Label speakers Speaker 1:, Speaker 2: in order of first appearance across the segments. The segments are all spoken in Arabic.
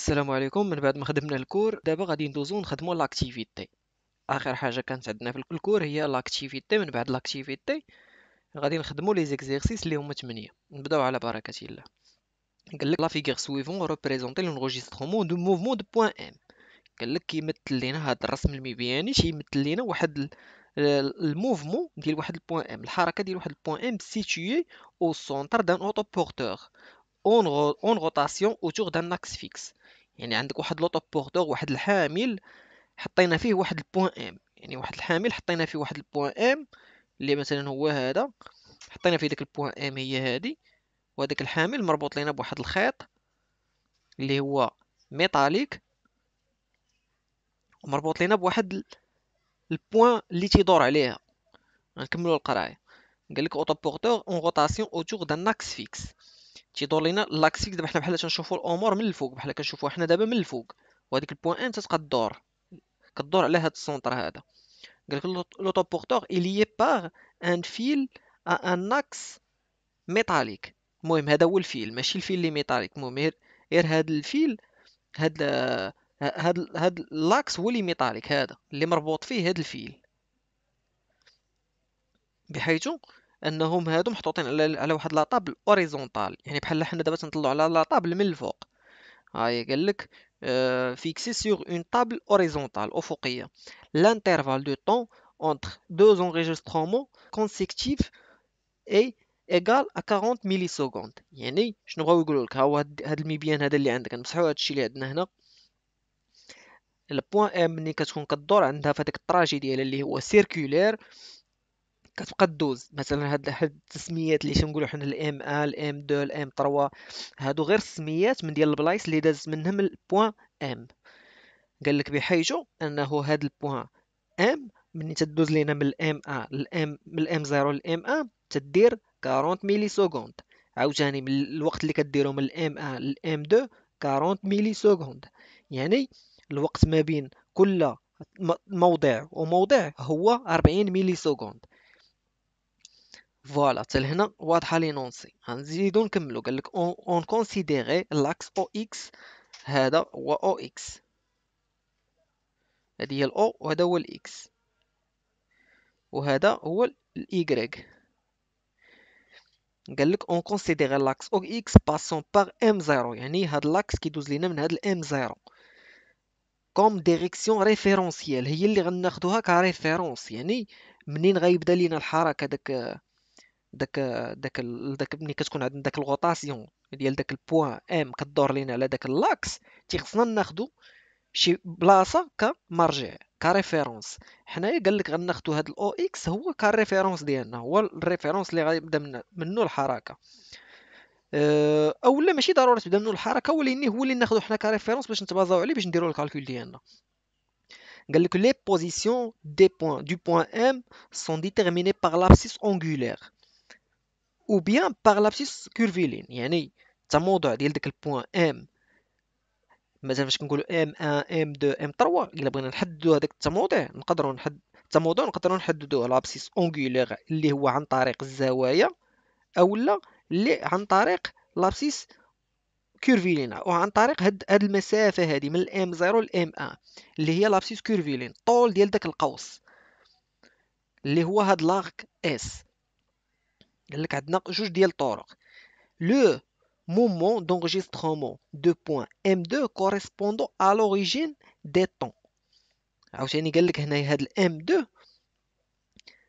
Speaker 1: السلام عليكم من بعد ما خدمنا الكور دابا غادي ندوزو نخدمو لاكتيفيتي اخر حاجه كانت عندنا في الكور هي لاكتيفيتي من بعد لاكتيفيتي غادي نخدمو لي زيكزيرسيس اللي هما 8 نبداو على بركه الله قال لك لا فيغور سويفون ريبريزونتي لونغوجيسترومون دو موفمون دو بوين ام قال لك كيمثل لينا هذا الرسم المبياني يمثل لينا واحد الموفمون ديال واحد البوين ام الحركه ديال واحد البوين ام سيتوي او سونتر دان اوتو بورتور اون اون روتاسيون اوتور دان اكس فيكس يعني عندك واحد بوردور واحد الحامل حطينا فيه واحد البوان ام يعني واحد الحامل حطينا فيه واحد البوان ام اللي مثلا هو هذا حطينا فيه داك البوان ام هي هذه وهذاك الحامل مربوط لينا بواحد الخيط اللي هو ميتاليك ومربوط لينا بواحد البوان اللي تيدور عليها نكملوا القرايه قال لك اوتوبورتور اون روتاسيون اوتور دان اكس فيكس تيدور لينا لاكسيك دابا حنا بحال تنشوفوا الامور من الفوق بحال كنشوفو حنا دابا من الفوق وهذيك البوان ان تتبقى دور كدور على هذا السونتر هذا قالك لوتوبورتور اليي باغ ان فيل ا ان اكس ميتاليك المهم هذا هو الفيل ماشي الفيل اللي ميتاليك المهم غير هاد الفيل هاد هاد هاد لاكس هو اللي ميتاليك هذا اللي مربوط فيه هاد الفيل بحيث انهم هادو محطوطين على, على واحد لاطابل اوريزونتال يعني بحال حنا دابا تنطلعوا على لاطابل من الفوق هاي قال لك فيكسي سور اون طابل اوريزونتال افقيه لانترفال دو طون دو deux enregistrements كونسيكتيف اي ايغال ا 40 سكوند يعني شنو بغاو يقولوا لك ها هو هاد المبيان هذا اللي عندك نمسحوا هاد الشيء اللي عندنا هنا البوان ام ملي كتكون كدور عندها فهاديك التراجي ديالها اللي هو سيركولير كتبقى دوز مثلا هاد التسميات اللي تنقولوا حنا الام ال ام 2 الام 3 هادو غير السميات من ديال البلايص اللي داز منهم البوان ام قال لك بحيث انه هاد البوان ام ملي تدوز لينا من الام ا الام من الام 0 للام ا تدير 40 ملي سكوند عاوتاني من الوقت اللي كديرو من الام ا للام 2 40 ملي سكوند يعني الوقت ما بين كل موضع وموضع هو 40 ملي سكوند فوالا حتى لهنا واضحه لينونسي غنزيدو نكملو قال لك اون كونسيديري لاكس او اكس هذا هو او اكس هذه هي الاو وهذا هو الاكس وهذا هو الايغريك قال لك اون كونسيديري لاكس او اكس باسون بار ام زيرو يعني هاد لاكس كيدوز لينا من هاد الام زيرو كوم ديريكسيون ريفيرونسيال هي اللي غناخدوها كريفيرونس يعني منين غيبدا لينا الحركه داك داك داك داك ملي كتكون عندنا داك الغوطاسيون ديال داك البوان ام كدور لينا على داك اللاكس تيخصنا ناخدو شي بلاصه كمرجع كريفيرونس حنايا قال لك غناخدو هاد الاو اكس هو كريفيرونس ديالنا هو الريفيرونس اللي غيبدا من منه الحركه آه، اولا ماشي ضروري تبدا منو الحركه ولكن هو اللي ناخدو حنا كريفيرونس باش نتبازاو عليه باش نديرو الكالكول ديالنا قال لك لي بوزيسيون دي بوين دو بوين ام سون ديتيرميني بار لابسيس اونغولير او بيان باغ لابسيس كيرفيلين يعني التموضع ديال داك البوان ام مثلا فاش كنقولوا ام 1 ام 2 ام 3 الا بغينا نحددوا هذاك التموضع نقدروا نحد التموضع نقدروا نحددوه لابسيس اونغولير اللي هو عن طريق الزوايا اولا اللي عن طريق لابسيس او عن طريق هاد هاد المسافه هادي من الام 0 لام 1 اللي هي لابسيس كيرفيلين الطول ديال داك القوس اللي هو هاد لارك اس قال لك عندنا جوج ديال الطرق لو مومون دونجيسترومون دو بوان ام 2 كوريسبوندو ا لوريجين دي طون عاوتاني قال لك هنايا هاد الام 2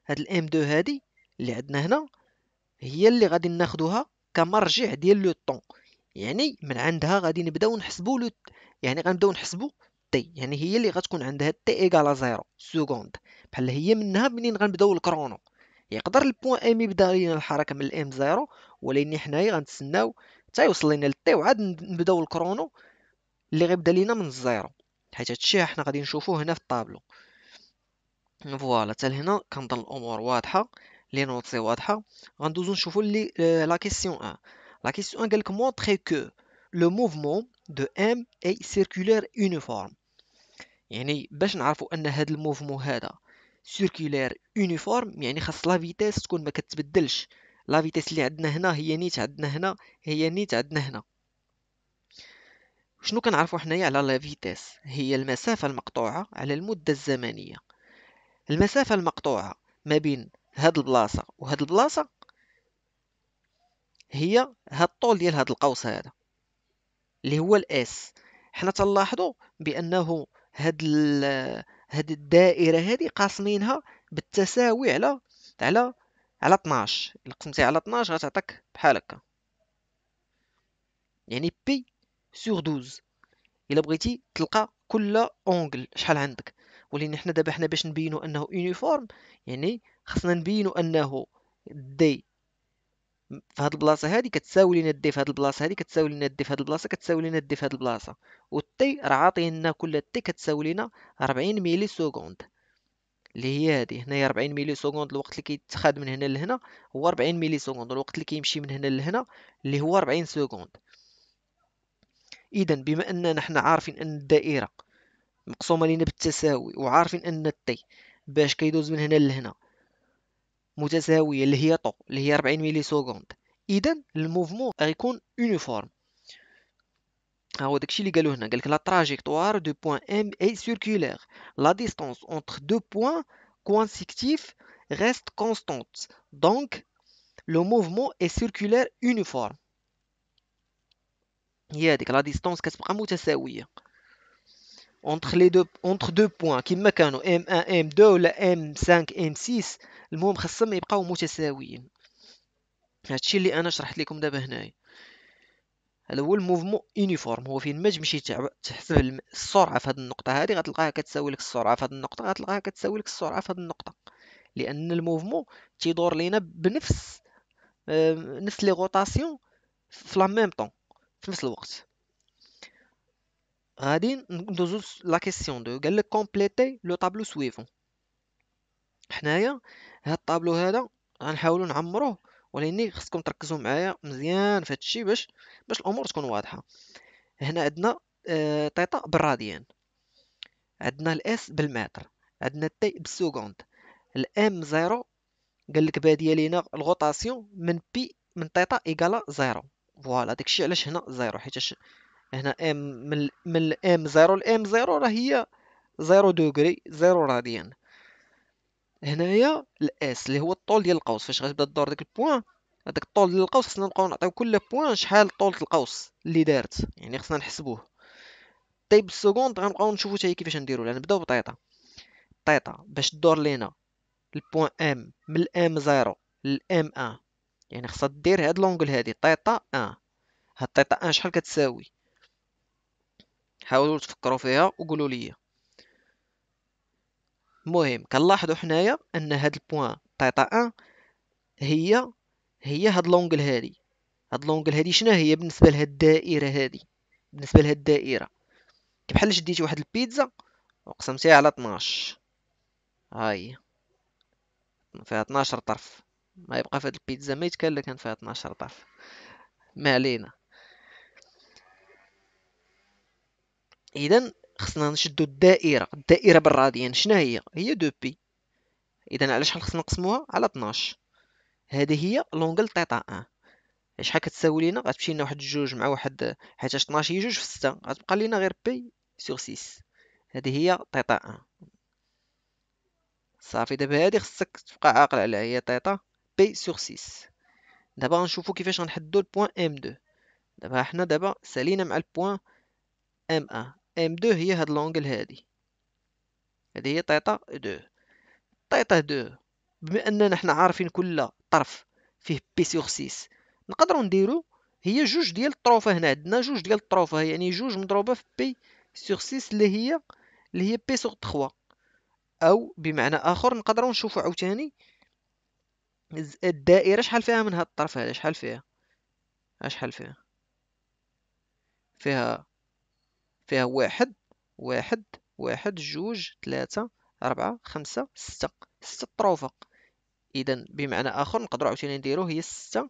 Speaker 1: هاد الام 2 هادي اللي عندنا هنا هي اللي غادي ناخدوها كمرجع ديال لو طون يعني من عندها غادي نبداو نحسبوا لو يعني غنبداو نحسبوا تي يعني هي اللي غتكون عندها تي ايكالا زيرو سكوند بحال هي منها منين غنبداو الكرونو يقدر البوان ام يبدا لينا الحركه من الام زيرو ولكن حنايا غنتسناو حتى يوصل لينا للتي وعاد نبداو الكرونو اللي غيبدا لينا من الزيرو حيت هادشي حنا غادي نشوفوه هنا في الطابلو فوالا حتى لهنا كنظن الامور واضحه لي نوتسي واضحه غندوزو نشوفو لي آه، لا كيسيون 1 لا كيسيون 1 قالك مونطري كو لو موفمون دو ام اي سيركولير يونيفورم يعني باش نعرفوا ان هاد الموفمون هذا سيركولير يونيفورم يعني خاص لا فيتيس تكون ما كتبدلش لا فيتيس اللي عندنا هنا هي نيت عندنا هنا هي نيت عندنا هنا شنو كنعرفوا حنايا على لا فيتيس هي المسافه المقطوعه على المده الزمنيه المسافه المقطوعه ما بين هاد البلاصه وهاد البلاصه هي هاد الطول ديال هاد القوس هذا اللي هو الاس حنا تلاحظوا بانه هاد هاد الدائره هذه قاسمينها بالتساوي على على على 12 الا قسمتي على 12 غتعطيك بحال هكا يعني بي سور 12 الا بغيتي تلقى كل اونغل شحال عندك ولكن حنا دابا حنا باش نبينو انه يونيفورم يعني خصنا نبينو انه دي في هاد البلاصه هادي كتساوي لينا دي في هاد البلاصه هادي كتساوي لينا دي في هاد البلاصه كتساوي لينا دي في هاد البلاصه والتي راه عاطينا كل تي كتساوي لينا 40 ميلي سكوند اللي هي هادي هنايا 40 ميلي سكوند الوقت اللي كيتخاد من هنا لهنا هو 40 ميلي سكوند الوقت اللي كيمشي من هنا لهنا اللي هو 40 سكوند اذا بما اننا حنا عارفين ان الدائره مقسومه لينا بالتساوي وعارفين ان التي باش كيدوز من هنا لهنا le mouvement est uniforme. La trajectoire du point M est circulaire. La distance entre deux points consécutifs reste constante. Donc, le mouvement est circulaire uniforme. la distance est ah, اونتر لي دو اونتر دو بوان كيما كانوا ام 1 ام 2 ولا ام 5 ام 6 المهم خصهم يبقاو متساويين هادشي اللي انا شرحت لكم دابا هنايا هذا هو الموفمون يونيفورم هو فين ما تمشي تحسب السرعه في هذه النقطه هذه غتلقاها كتساوي لك السرعه في هذه النقطه غتلقاها كتساوي لك السرعه في هذه النقطه لان الموفمون تيدور لينا بنفس آه، نفس لي غوطاسيون في لا ميم طون في نفس الوقت غادي ندوزو لا كيسيون دو قال لك كومبليتي لو طابلو سويفون حنايا هاد الطابلو هذا غنحاولو نعمروه ولكن خصكم تركزوا معايا مزيان في هادشي باش باش الامور تكون واضحه هنا عندنا طيطا بالراديان عندنا الاس بالمتر عندنا تي بالسكوند الام زيرو قال لك باديه لينا الغوطاسيون من بي من طيطا ايكالا زيرو فوالا داكشي علاش هنا زيرو حيت هنا ام من الام زيرو الام زيرو راه هي زيرو دوغري زيرو راديان هنايا الاس اللي هو الطول ديال القوس فاش غتبدا دور داك البوان هذاك الطول ديال القوس خصنا نبقاو نعطيو كل بوان شحال طولة القوس اللي دارت يعني خصنا نحسبوه طيب السكوند غنبقاو نشوفو حتى هي كيفاش نديرو لان نبداو بطيطا طيطا باش دور لينا البوان ام من الام زيرو للام ان يعني خصها دير هاد لونغل هادي طيطا ان هاد طيطا ان شحال كتساوي حاولوا تفكروا فيها وقولوا لي المهم كنلاحظوا حنايا ان هاد البوان تيتا 1 هي هي هاد لونجل هادي هاد لونجل هادي شنو هي بالنسبه لهاد الدائره هادي بالنسبه لهاد الدائره بحال شديتي واحد البيتزا وقسمتيها على 12 هاي فيها 12 طرف ما يبقى في هاد البيتزا ما يتكلم كان فيها 12 طرف ما علينا اذا خصنا نشدو الدائره الدائره بالراديان شنو هي هي دو بي اذا على شحال خصنا نقسموها على 12 هذه هي لونغل تيتا 1 شحال كتساوي لينا غتمشي لنا واحد جوج مع واحد حيت 12 هي جوج في 6 غتبقى لينا غير بي سور 6 هذه هي تيتا 1 صافي دابا هذه خصك تبقى عاقل عليها هي تيتا بي سور 6 دابا غنشوفو كيفاش غنحدو البوان ام 2 دابا حنا دابا سالينا مع البوان ام 1 ام دو هي هاد لونجل هادي هادي هي تيتا دو تيتا دو بما اننا حنا عارفين كل طرف فيه بي سيغ سيس نقدروا نديرو هي جوج ديال الطروفه هنا عندنا جوج ديال الطروفه يعني جوج مضروبه في بي سيغ سيس اللي هي اللي هي بي سيغ تخوا او بمعنى اخر نقدروا نشوفوا عاوتاني الدائره شحال فيها من هاد الطرف هذا شحال فيها شحال فيها فيها فيها واحد واحد واحد جوج ثلاثة أربعة خمسة ستة ستة طروفة إذا بمعنى آخر نقدر عاوتاني نديرو هي ستة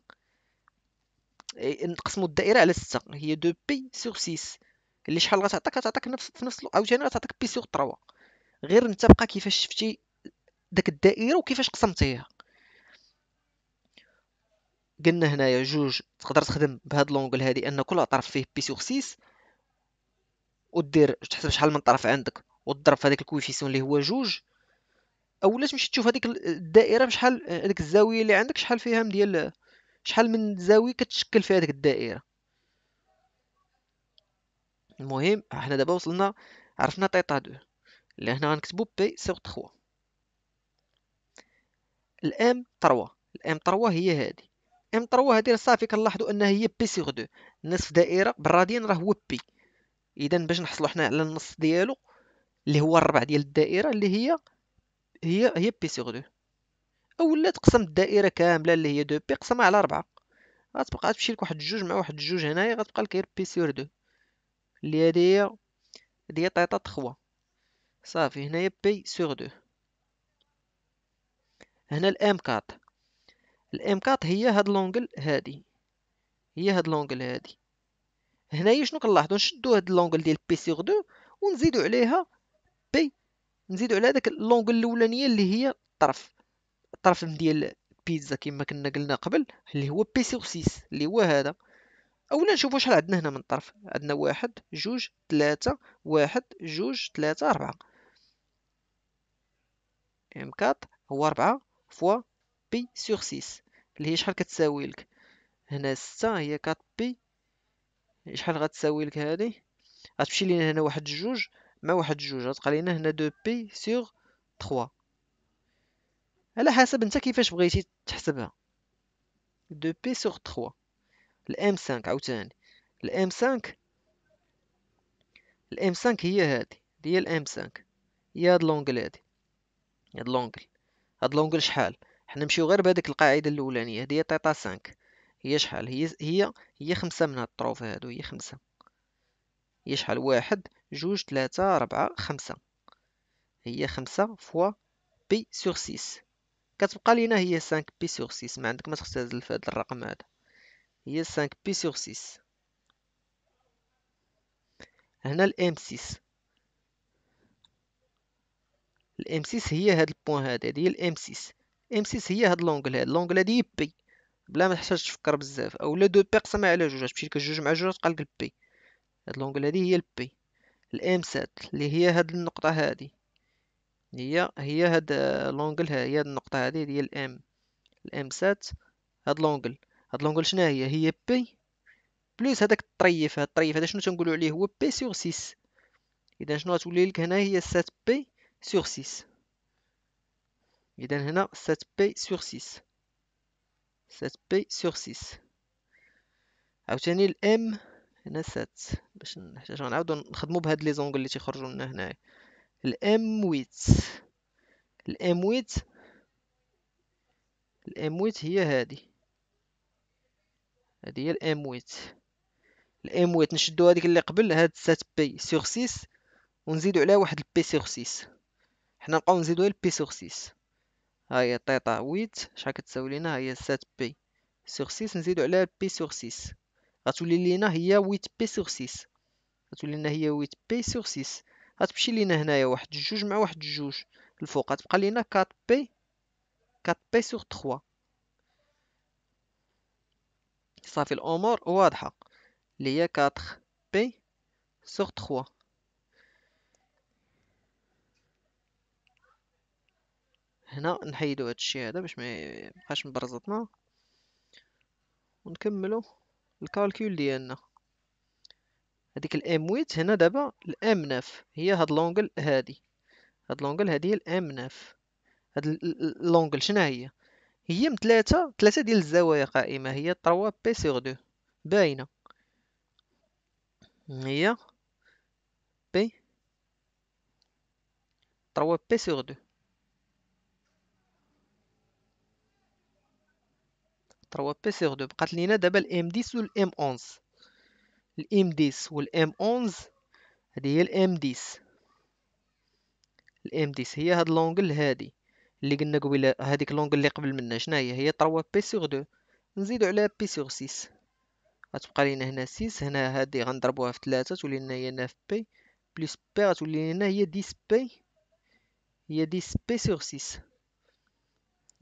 Speaker 1: نقسمو الدائرة على ستة هي دو بي سيغ سيس اللي شحال غتعطيك غتعطيك نفس في نفس عاوتاني غتعطيك بي سيغ تروا غير انت بقى كيفاش شفتي داك الدائرة وكيفاش قسمتيها قلنا هنايا جوج تقدر تخدم بهاد لونغل هادي ان كل طرف فيه بي سيغ سيس ودير تحسب شحال من طرف عندك وتضرب في هذاك الكويفيسيون اللي هو جوج اولا تمشي تشوف هذيك الدائره بشحال هذيك الزاويه اللي عندك شحال فيها من ديال شحال من زاويه كتشكل فيها هذيك الدائره المهم احنا دابا وصلنا عرفنا تيطا دو اللي هنا غنكتبو بي سيغ 3 الام 3 الام 3 هي هذه ام 3 هذه صافي كنلاحظوا انها هي بي سيغ 2 نصف دائره بالراديان راه هو بي اذا باش نحصلوا حنا على النص ديالو اللي هو الربع ديال الدائره اللي هي هي هي بي سيغ دو اولا تقسم الدائره كامله اللي هي دو بي قسمها على ربعة غتبقى تمشي لك واحد جوج مع واحد جوج هنايا غتبقى لك غير بي سيغ دو اللي هادي هادي طيطا تخوا صافي هنايا بي سيغ دو هنا الام كات الام كات هي هاد لونجل هادي هي هاد لونجل هادي هنايا شنو كنلاحظوا نشدوا هاد اللونغل ديال بي سيغ دو ونزيدوا عليها بي نزيدوا على داك اللونغل الاولانيه اللي هي الطرف الطرف ديال البيتزا كما كنا قلنا قبل اللي هو بي سيغ 6 اللي هو هذا اولا نشوفوا شحال عندنا هنا من طرف عندنا واحد جوج ثلاثة واحد جوج ثلاثة أربعة ام 4 هو 4 فوا بي سيغ 6 اللي هي شحال كتساوي لك هنا 6 هي 4 بي شحال غتساوي لك هادي غتمشي لينا هنا واحد جوج مع واحد جوج غتبقى لينا هنا دو بي سيغ تخوا على حسب انت كيفاش بغيتي تحسبها دو بي سيغ تخوا الام 5 عاوتاني الام 5 الام 5 هي هادي هي الام 5 هي هاد لونجل هادي هاد لونجل هاد لونجل شحال حنا نمشيو غير بهاديك القاعده الاولانيه هادي هي تيتا 5 هي شحال هي هي هي خمسة من هاد الطروف هادو هي خمسة هي شحال واحد جوج تلاتة ربعة خمسة هي خمسة فوا بي سور سيس كتبقى لينا هي سانك بي سور سيس ما عندك ما تختزل في هاد الرقم هذا هي سانك بي سور سيس هنا الام سيس الام سيس هي هاد البوان هذا هادي هي الام سيس ام سيس هي هاد لونجل هاد لونجل هادي بي بلا ما تحتاج تفكر بزاف اولا دو بي قسمها على جوج تمشي لك جوج مع جوج تلقى لك البي هاد لونغل هادي هي البي الام سات اللي هي هاد النقطه هادي هي هي هاد آه، ها هي هاد النقطه هادي هي الام الام سات هاد لونغل هاد لونغل شنو هي هي بي بلوس هذاك الطريف هاد الطريف هذا شنو تنقولوا عليه هو بي سور 6 اذا شنو غتولي لك هنا هي سات بي سور 6 اذا هنا سات بي سور 6 سات بي سور سيس عاوتاني الام هنا سات باش نحتاج نعاودو نخدمو بهاد لي زونغل لي تيخرجو لنا هنايا الام ويت الام ويت الام ويت هي هادي هادي هي الام ويت الام ويت نشدو هاديك اللي قبل هاد سات بي سور سيس ونزيدو عليها واحد البي سور سيس حنا نبقاو نزيدو غير البي سور سيس هاهي طيطا ويت شحال كتساوي لينا هي سات بي سوغ سيس نزيدو عليها بي سوغ سيس غتولي لينا هي ويت بي سوغ سيس غتولي لينا هي ويت بي سوغ سيس غتمشي لينا هنايا واحد جوج مع واحد جوج الفوق غتبقى لينا كات بي كات بي سوغ تخوا صافي الامور واضحه اللي هي 4 بي سوغ تخوا هنا نحيدو الشيء هذا باش ما يبقاش مبرزطنا ونكملو الكالكول ديالنا هذيك الام ويت هنا دابا الام ناف هي هاد لونجل هادي هاد لونجل هادي هي الام ناف هاد لونجل شنو هي هي من ثلاثة ثلاثة ديال الزوايا قائمة هي 3 بي سور دو باينة هي بي 3 بي سور دو 3 بي سيغ 2 بقات لينا دابا الام 10 والام 11 الام 10 والام 11 هذه هي الام 10 الام 10 هي هاد لونغل هادي اللي قلنا قبيله هذيك لونغل اللي قبل منها شنو هي هي 3 بي سيغ 2 نزيدو عليها بي سيغ 6 غتبقى لينا هنا 6 هنا هادي غنضربوها في 3 تولي لنا هي 9 بي بلس بي غتولي لنا هي 10 بي هي 10 بي سيغ 6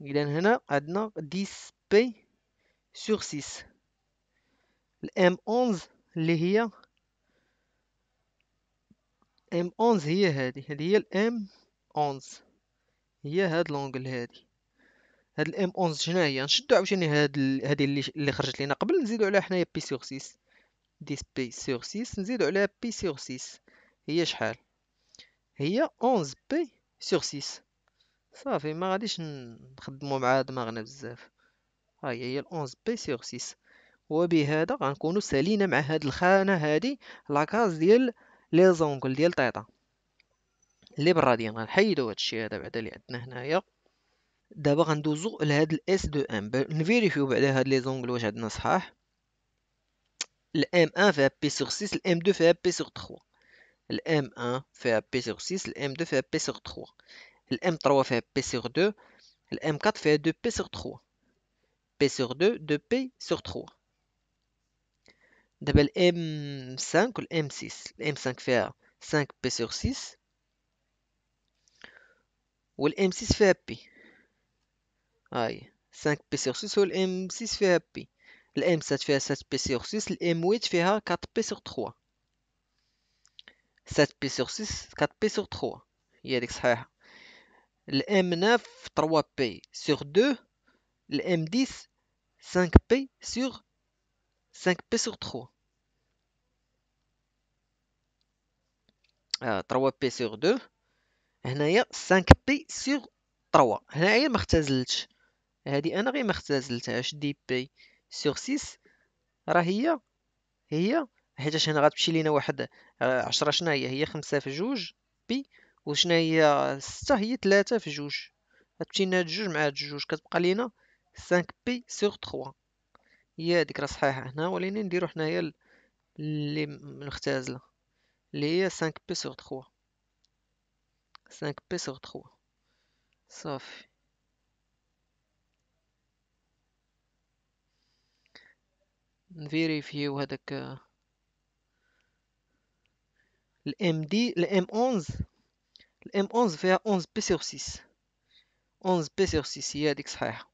Speaker 1: اذا هنا عندنا 10 بي سور 6 الام 11 اللي هي ام 11 هي هذه هذه هي الام 11 هي هاد لونجل هادي هاد الام 11 شنو هي نشدو عاوتاني هاد هادي اللي اللي خرجت لينا قبل نزيدو عليها حنايا بي سور 6 دي بي سور 6 نزيدو عليها بي سور 6 هي شحال هي 11 بي سور 6 صافي ما غاديش نخدمو مع هاد دماغنا بزاف ها هي هي 11 بي سيغ 6 وبهذا غنكونوا سالينا مع هاد الخانه هادي لاكاز ديال لي زونكل ديال طيطا لي براديان ديالنا غنحيدو هادشي هذا بعدا اللي عندنا هنايا دابا غندوزو لهاد الاس دو ام نفيريفيو بعدا هاد لي زونكل واش عندنا صحاح الام 1 فيها بي سيغ 6 الام 2 فيها بي سيغ 3 الام 1 فيها بي سيغ 6 الام 2 فيها بي سيغ 3 الام 3 فيها بي سيغ 2 الام 4 فيها 2 بي سيغ 3 P sur 2 2 P sur 3. D'abord M5, le M6, le M5 fait 5 P sur 6. Ou le M6 fait P. Aïe, 5 P sur 6 ou M6 fait P. Le M7 fait 7 P sur 6, le M8 fait 4 P sur 3. 7 P sur 6, 4 P sur 3. Il y a Le M9 3 P sur 2, le M10 5p sur 5p sur 3. 3 3p sur 2 هنايا 5p sur 3 هنايا ما اختزلتش هذه انا غير ما اختزلتهاش دي بي سور 6 راه هي هي حيتاش هنا غتمشي لينا واحد 10 آه، شناهي هي هي 5 في جوج بي وشنا هي 6 هي 3 في جوج غتمشي لنا جوج مع جوج كتبقى لينا 5 بي سور 3 هي هذيك راه صحيحة هنا ولكن نديرو حنايا اللي مختازلة اللي هي 5 بي سور 3 5 بي سور 3 صافي نفيريفيو هذاك الام دي الام 11 الام 11 فيها 11 بي سور 6 11 بي سور 6 هي هذيك صحيحة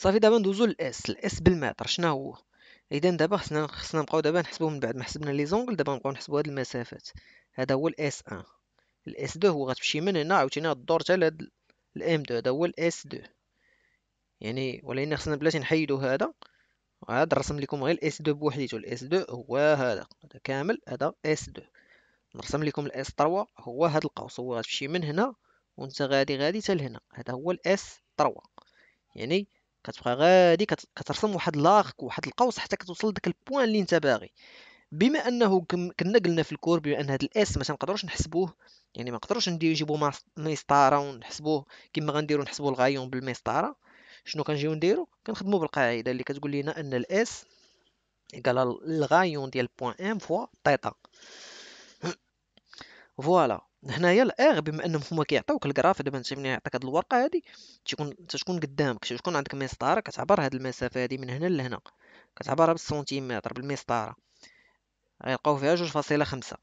Speaker 1: صافي دابا ندوزو للاس الاس بالمتر شنو هو اذا دابا خصنا خصنا نبقاو دابا نحسبو من بعد ما حسبنا لي زونغل دابا نبقاو نحسبو هاد المسافات هذا هو الاس 1 الاس 2 هو غتمشي من هنا عاوتاني الدور حتى لهاد الام 2 هذا هو الاس 2 يعني ولينا خصنا بلاتي نحيدو هذا وعاد نرسم لكم غير الاس 2 بوحديتو الاس 2 هو هذا هذا كامل هذا اس 2 نرسم لكم الاس 3 هو هاد القوس هو غتمشي من هنا وانت غادي غادي حتى لهنا هذا هو الاس 3 يعني كتبقى غادي كترسم واحد لاغك واحد القوس حتى كتوصل لذاك البوان اللي انت باغي بما انه كنا قلنا في الكور بان هذا الاس ما تنقدروش نحسبوه يعني ما نقدروش نجيبو مسطره ونحسبوه كما غنديرو نحسبو الغايون بالمسطره شنو كنجيو نديرو كنخدمو بالقاعده اللي كتقول لنا ان الاس ايكال الغايون ديال بوان ام فوا تيتا فوالا هنايا الاغ بما انهم هما كيعطيوك الكراف دابا انت ملي يعطيك هاد الورقه هادي تيكون تكون قدامك تكون عندك مسطره كتعبر هاد المسافه هادي من هنا لهنا كتعبرها بالسنتيمتر بالمسطره غيلقاو فيها جوج فاصلة خمسة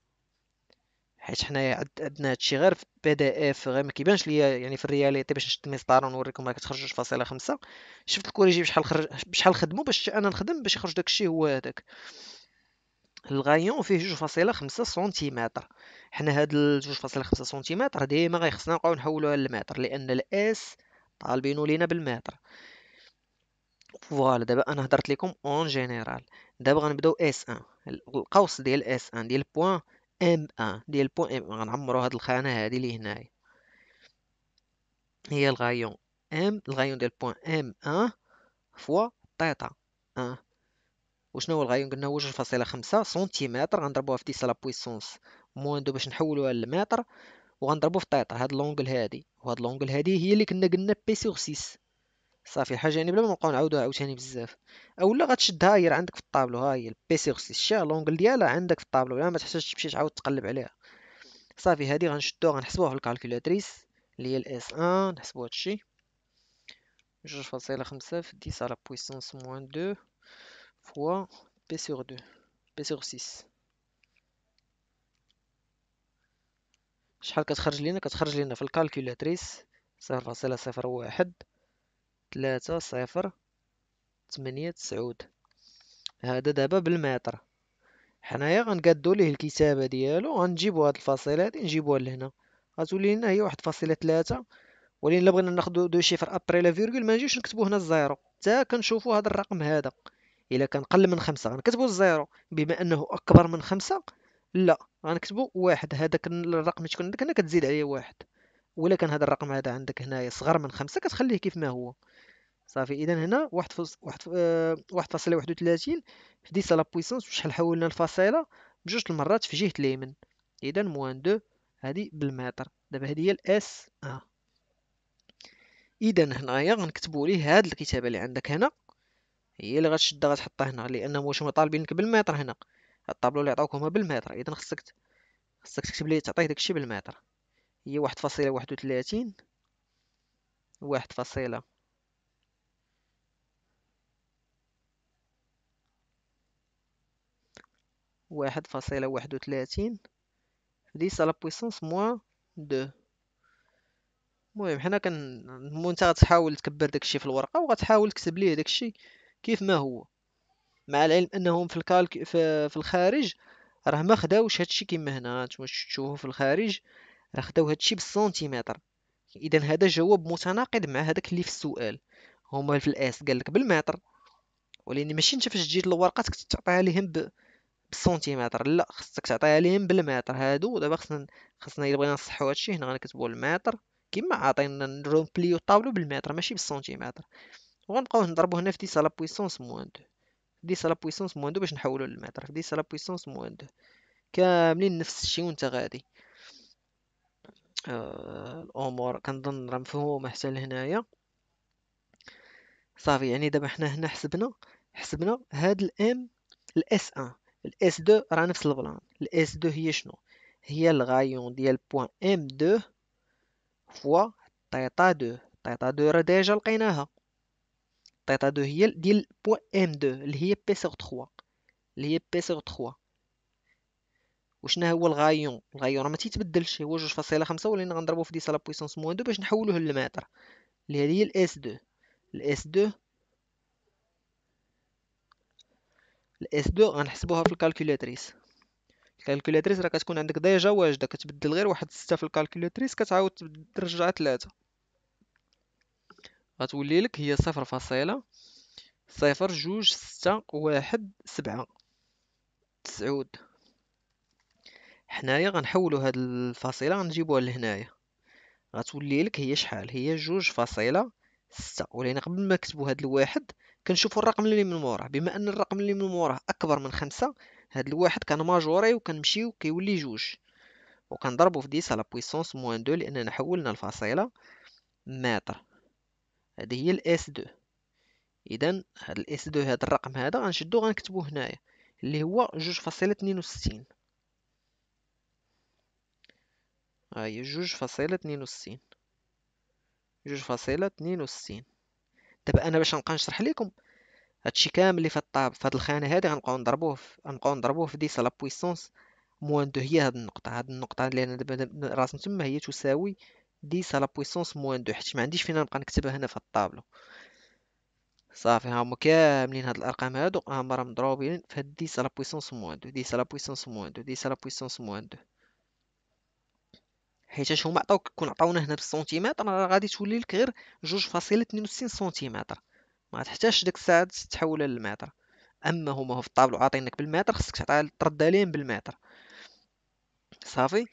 Speaker 1: حيت حنايا عندنا هادشي غير في بي دي اف غير ما كيبانش ليا يعني في الرياليتي طيب باش نشد المسطره ونوريكم راه كتخرج جوج فاصلة خمسة شفت الكوريجي بشحال خرج بشحال خدمو باش انا نخدم باش يخرج داكشي هو هداك الغايون فيه 2.5 سنتيمتر حنا هاد 2.5 سنتيمتر ديما غيخصنا نبقاو نحولوها للمتر لان الاس طالبينو لينا بالمتر فوالا دابا انا هضرت لكم اون جينيرال دابا غنبداو اس 1 القوس ديال اس 1 ديال بوين ام 1 ديال بوين ام أن غنعمرو هاد الخانه هادي اللي هنايا هي الغايون ام الغايون ديال بوين ام 1 فوا تيتا 1 وشنو هو الغايون قلنا هو خمسة سنتيمتر غنضربوها في 10 لابويسونس موان دو باش نحولوها للمتر وغنضربو في الطيطا هاد لونغل هادي وهاد لونغل هادي هي اللي كنا قلنا بي سيغ سيس صافي حاجة يعني بلا ما نبقاو نعاودوها عاوتاني بزاف اولا غتشدها هاير عندك في الطابلو هاي البي سيغ سيس شير لونغل ديالها عندك في الطابلو بلا ما تحتاجش تمشي تعاود تقلب عليها صافي هادي غنشدوها غنحسبوها في الكالكولاتريس اللي هي الاس ان نحسبو هادشي جوج فاصلة خمسة في ديس لابويسونس موان دو fois p sur 2, p sur 6 شحال كتخرج لينا كتخرج لينا في الكالكولاتريس صفر فاصلة صفر واحد ثلاثة صفر ثمانية تسعود هذا دابا بالمتر حنايا غنقادو ليه الكتابة ديالو غنجيبو هاد الفاصلة هادي نجيبوها لهنا غتولي لنا هي واحد فاصلة ثلاثة ولكن الا بغينا ناخدو دو شيفر ابري لا فيرغول منجيوش نكتبو هنا الزيرو تا كنشوفو هاد الرقم هذا الا كان قل من خمسة غنكتبو الزيرو بما انه اكبر من خمسة لا غنكتبو واحد هذاك الرقم اللي تكون عندك هنا كتزيد عليه واحد ولا كان هذا الرقم هذا عندك هنايا صغر من خمسة كتخليه كيف ما هو صافي اذا هنا واحد فص... واحد آه... واحد فاصلة واحد وثلاثين في ديسا لا بويسونس حولنا الفاصلة بجوج المرات في جهة ليمن اذا موان دو هادي بالمتر دابا هادي هي الاس ا آه. اذا هنايا غنكتبوا ليه هاد الكتابة اللي عندك هنا هي اللي غتشدها غتحطها هنا لانهم واش مطالبينك طالبينك بالمتر هنا الطابلو اللي عطاوك هما بالمتر اذا خصك خصك تكتب لي تعطيه داكشي بالمتر هي واحد فاصله واحد وثلاثين واحد فاصله واحد فاصله واحد وثلاثين بويسونس موان دو المهم حنا كن المهم انت غتحاول تكبر داكشي في الورقه وغتحاول تكتب ليه داكشي كيف ما هو مع العلم انهم في الكالك في, في الخارج راه ما خداوش هادشي كيما هنا نتوما تشوفوا في الخارج راه خداو هادشي بالسنتيمتر اذا هذا جواب متناقض مع هذاك اللي في السؤال هما في الاس قال لك بالمتر ولكن ماشي انت فاش تجي للورقات تعطيها ليهم ب... بالسنتيمتر لا خصك تعطيها ليهم بالمتر هادو دابا خصنا خصنا الا بغينا نصحوا هادشي هنا غنكتبوا المتر كما عاطينا نرومبليو الطابلو بالمتر ماشي بالسنتيمتر وغنبقاو نضربو هنا في ديس على بويسونس موان دو ديس على بويسونس موان دو باش نحولو للمتر في ديس على بويسونس موان دو كاملين نفس الشيء وانت غادي آه، الامور كنظن راه مفهومه حتى لهنايا صافي يعني دابا حنا هنا حسبنا حسبنا هاد الام الاس 1 الاس 2 راه نفس البلان الاس 2 هي شنو هي الغايون ديال بوان ام 2 فوا تيتا 2 تيتا 2 راه ديجا لقيناها الطيطه دو هي ديال بوان ام دو اللي هي بي سيغ تخوا اللي هي بي سيغ تخوا وشنا هو الغايون الغايون راه متيتبدلش هو جوج فاصله خمسة ولينا غنضربو في ديس لا بويسونس موان دو باش نحولوه للمتر اللي هي الاس دو الاس دو الاس دو غنحسبوها في الكالكولاتريس الكالكولاتريس راه كتكون عندك ديجا واجده كتبدل غير واحد ستة في الكالكولاتريس كتعاود ترجع تلاتة غتولي لك هي صفر فاصلة صفر جوج ستة واحد سبعة تسعود حنايا غنحولو هاد الفاصله غنجيبوها لهنايا غتولي لك هي شحال هي جوج فاصله ستة ولينا قبل ما نكتبو هاد الواحد كنشوفو الرقم اللي من موراه بما ان الرقم اللي من موراه اكبر من خمسة هاد الواحد كان ماجوري وكنمشيو كيولي جوج وكنضربو في ديس على بويسونس موان دو لاننا حولنا الفاصله متر هذه هي الاس دو اذا هذا الاس دو هذا الرقم هذا غنشدو غنكتبو هنايا اللي هو جوج اثنين وستين ها هي جوج فاصلة اثنين وستين جوج فاصلة اثنين وستين دابا انا باش نبقى نشرح لكم هادشي كامل اللي في الطاب في هاد الخانه هادي غنبقاو نضربوه في غنبقاو نضربوه في ديس لا بويسونس موان دو هي هاد النقطه هاد النقطه اللي انا دابا راسم تما هي تساوي 10 على بويسونس موان 2 حيت ما عنديش فين نبقى نكتبها هنا في الطابلو صافي هما كاملين هاد الارقام هادو هما راه مضروبين في هاد 10 على بويسونس موان 2 10 على بويسونس موان 2 10 على بويسونس موان 2 حيت هما عطاوك كون عطاونا هنا بالسنتيمتر راه غادي تولي لك غير 2.62 سنتيمتر ما تحتاجش ديك الساعه تحولها للمتر اما هما في الطابلو عاطينك بالمتر خصك تعطيها ترد عليهم بالمتر صافي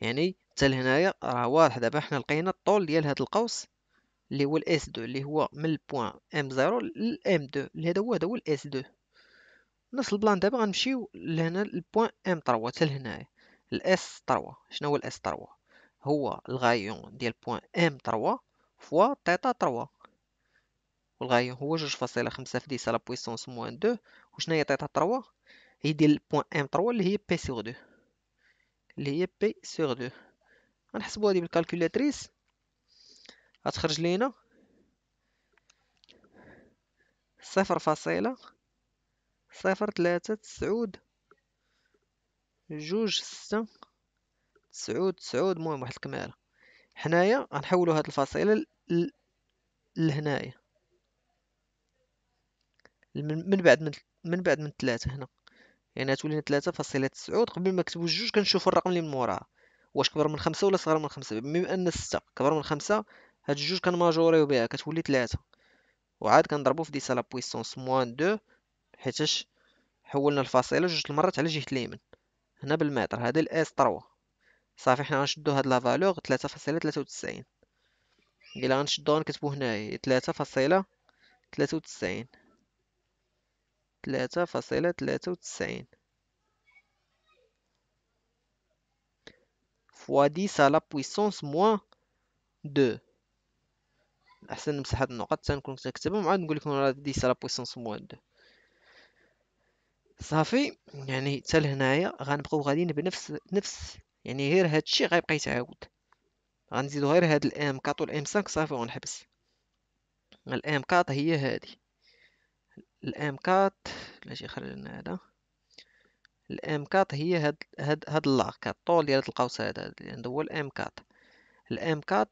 Speaker 1: يعني حتى لهنايا راه واضح دابا حنا لقينا الطول ديال هذا القوس اللي هو الاس 2 اللي هو من البوان ام 0 لام 2 هذا هو هذا هو الاس 2 نفس البلان دابا غنمشيو لهنا البوان ام 3 حتى لهنايا الاس 3 شنو هو الاس 3 هو الغايون ديال بوان ام 3 فوا تيتا 3 والغايون هو جوج فاصلة خمسة في ديسة لا بويسونس موان 2 هي تيتا 3 هي ديال بوان ام 3 اللي هي بي سور 2 اللي هي بي سور 2 غنحسبو هادي بالكالكولاتريس غتخرج لينا صفر فاصلة صفر ثلاثة تسعود جوج ستة تسعود تسعود المهم واحد الكمالة حنايا غنحولو هاد الفاصلة لهنايا من بعد من من بعد من ثلاثة هنا يعني غتولينا ثلاثة فاصلة تسعود قبل ما نكتبو جوج كنشوفو الرقم اللي من موراها واش كبر من خمسة ولا صغر من خمسة بما ان ستة كبر من خمسة هاد الجوج كنماجوريو بها كتولي ثلاثة وعاد كنضربو في ديسا لا بويسونس موان دو حيتاش حولنا الفاصلة جوج المرات على جهة اليمن هنا بالمتر هذا الاس تروا صافي حنا غنشدو هاد لا فالور وتسعين الا غنشدو غنكتبو هنايا فاصلة فاصلة وتسعين ثلاثة وتسعين fois 10 à la puissance moins 2 احسن نمسح هاد النقط حتى نكون كتكتبهم عاد نقول لكم راه 10 على بويسونس موان 2 صافي يعني حتى لهنايا غنبقاو غاديين بنفس نفس يعني غير هادشي غيبقى يتعاود غنزيدو غير هاد الام 4 والام 5 صافي ونحبس الام 4 هي هادي الام 4 لا شي خرج هذا الام 4 هي هاد هاد هاد اللاق الطول ديال هاد القوس هذا اللي عنده هو الام 4 الام 4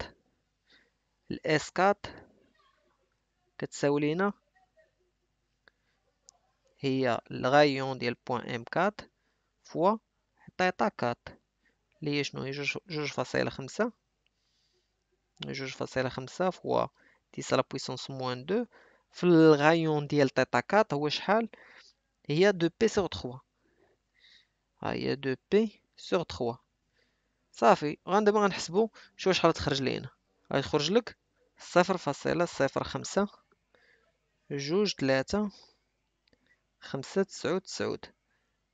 Speaker 1: الاس 4 كتساوي لينا هي الغايون ديال بوان ام 4 فوا تيتا 4 اللي هي شنو هي جوج فاصلة خمسة جوج فاصلة خمسة فوا ديس لا بويسونس موان دو في الغايون ديال تيتا 4 هو شحال هي دو بي سور 3 هي دو بي سور تخوا صافي غندبا غنحسبو شوف شحال تخرج لينا غيخرج لك صفر صفر خمسة جوج تلاتة خمسة تسعود تسعود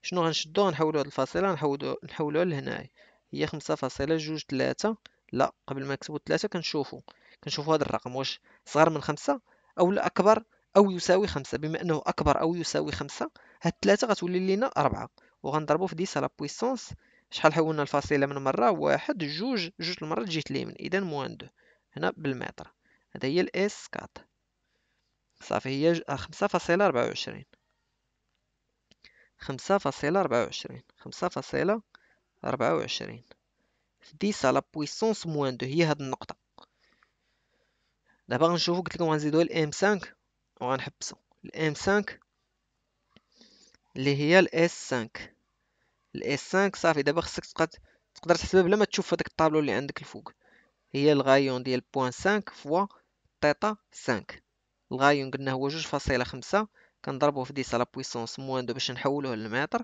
Speaker 1: شنو غنشدو غنحولو هاد الفاصلة نحولو نحولوها لهنايا هي خمسة فاصلة جوج تلاتة لا قبل ما نكتبو تلاتة كنشوفو كنشوفو هاد الرقم واش صغر من خمسة أو لا أكبر أو يساوي خمسة بما أنه أكبر أو يساوي خمسة هاد ثلاثة غتولي لينا أربعة وغنضربو في 10 على بويسونس شحال حولنا الفاصله من مره واحد جوج جوج المرات جيت اليمين اذا موان دو هنا بالمتر هذا هي الاس 4 صافي هي 5.24 5.24 ربعة في ديس على بويسونس موان دو هي هاد النقطة دابا غنشوفو قلت لكم غنزيدو الام 5 وغنحبسو الام 5 اللي هي الاس 5 الاس 5 صافي دابا خصك تقدر تحسبها بلا ما تشوف هذاك الطابلو اللي عندك الفوق هي الغايون ديال بوان 5 فوا تيتا 5 الغايون قلنا هو جوج فاصلة خمسة كنضربوه في ديس على بويسونس موان دو باش نحولوه للمتر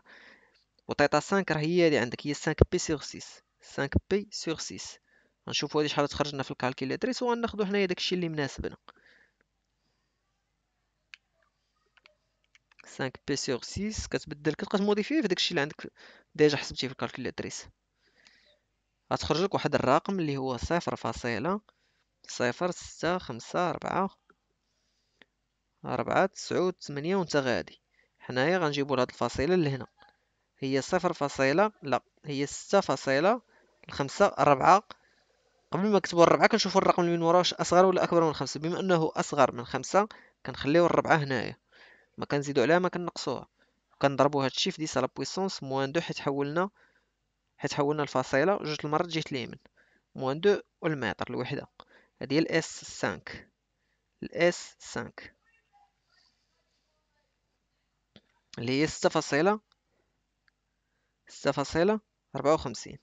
Speaker 1: وتيتا 5 راه هي اللي عندك هي 5 بي سور 6 5 بي سور 6 غنشوفوا هادي شحال تخرج لنا في الكالكيلاتريس وغناخذوا حنايا داكشي اللي مناسبنا 5 بي سور 6 كتبدل كتبقى تموديفيه في داكشي اللي عندك ديجا حسبتيه في الكالكيلاتريس غتخرج لك واحد الرقم اللي هو صفر فاصلة صفر ستة خمسة ربعة ربعة تسعود تمنية وانت غادي حنايا غنجيبو لهاد الفاصلة هنا هي صفر فاصلة لا هي ستة فاصلة 5 ربعة قبل ما نكتبو الربعة كنشوفو الرقم اللي من وراه واش أصغر ولا أكبر من خمسة بما أنه أصغر من خمسة كنخليو الربعة هنايا ما كنزيدو عليها ما كنقصوها كنضربو هاد الشيف 10 على بويسونس موان دو حيت حولنا حيت حولنا الفاصله جوج المرات جهه اليمين موان دو والمتر الوحده هذه هي الاس 5 الاس 5 اللي هي 6 فاصله 6 فاصله 54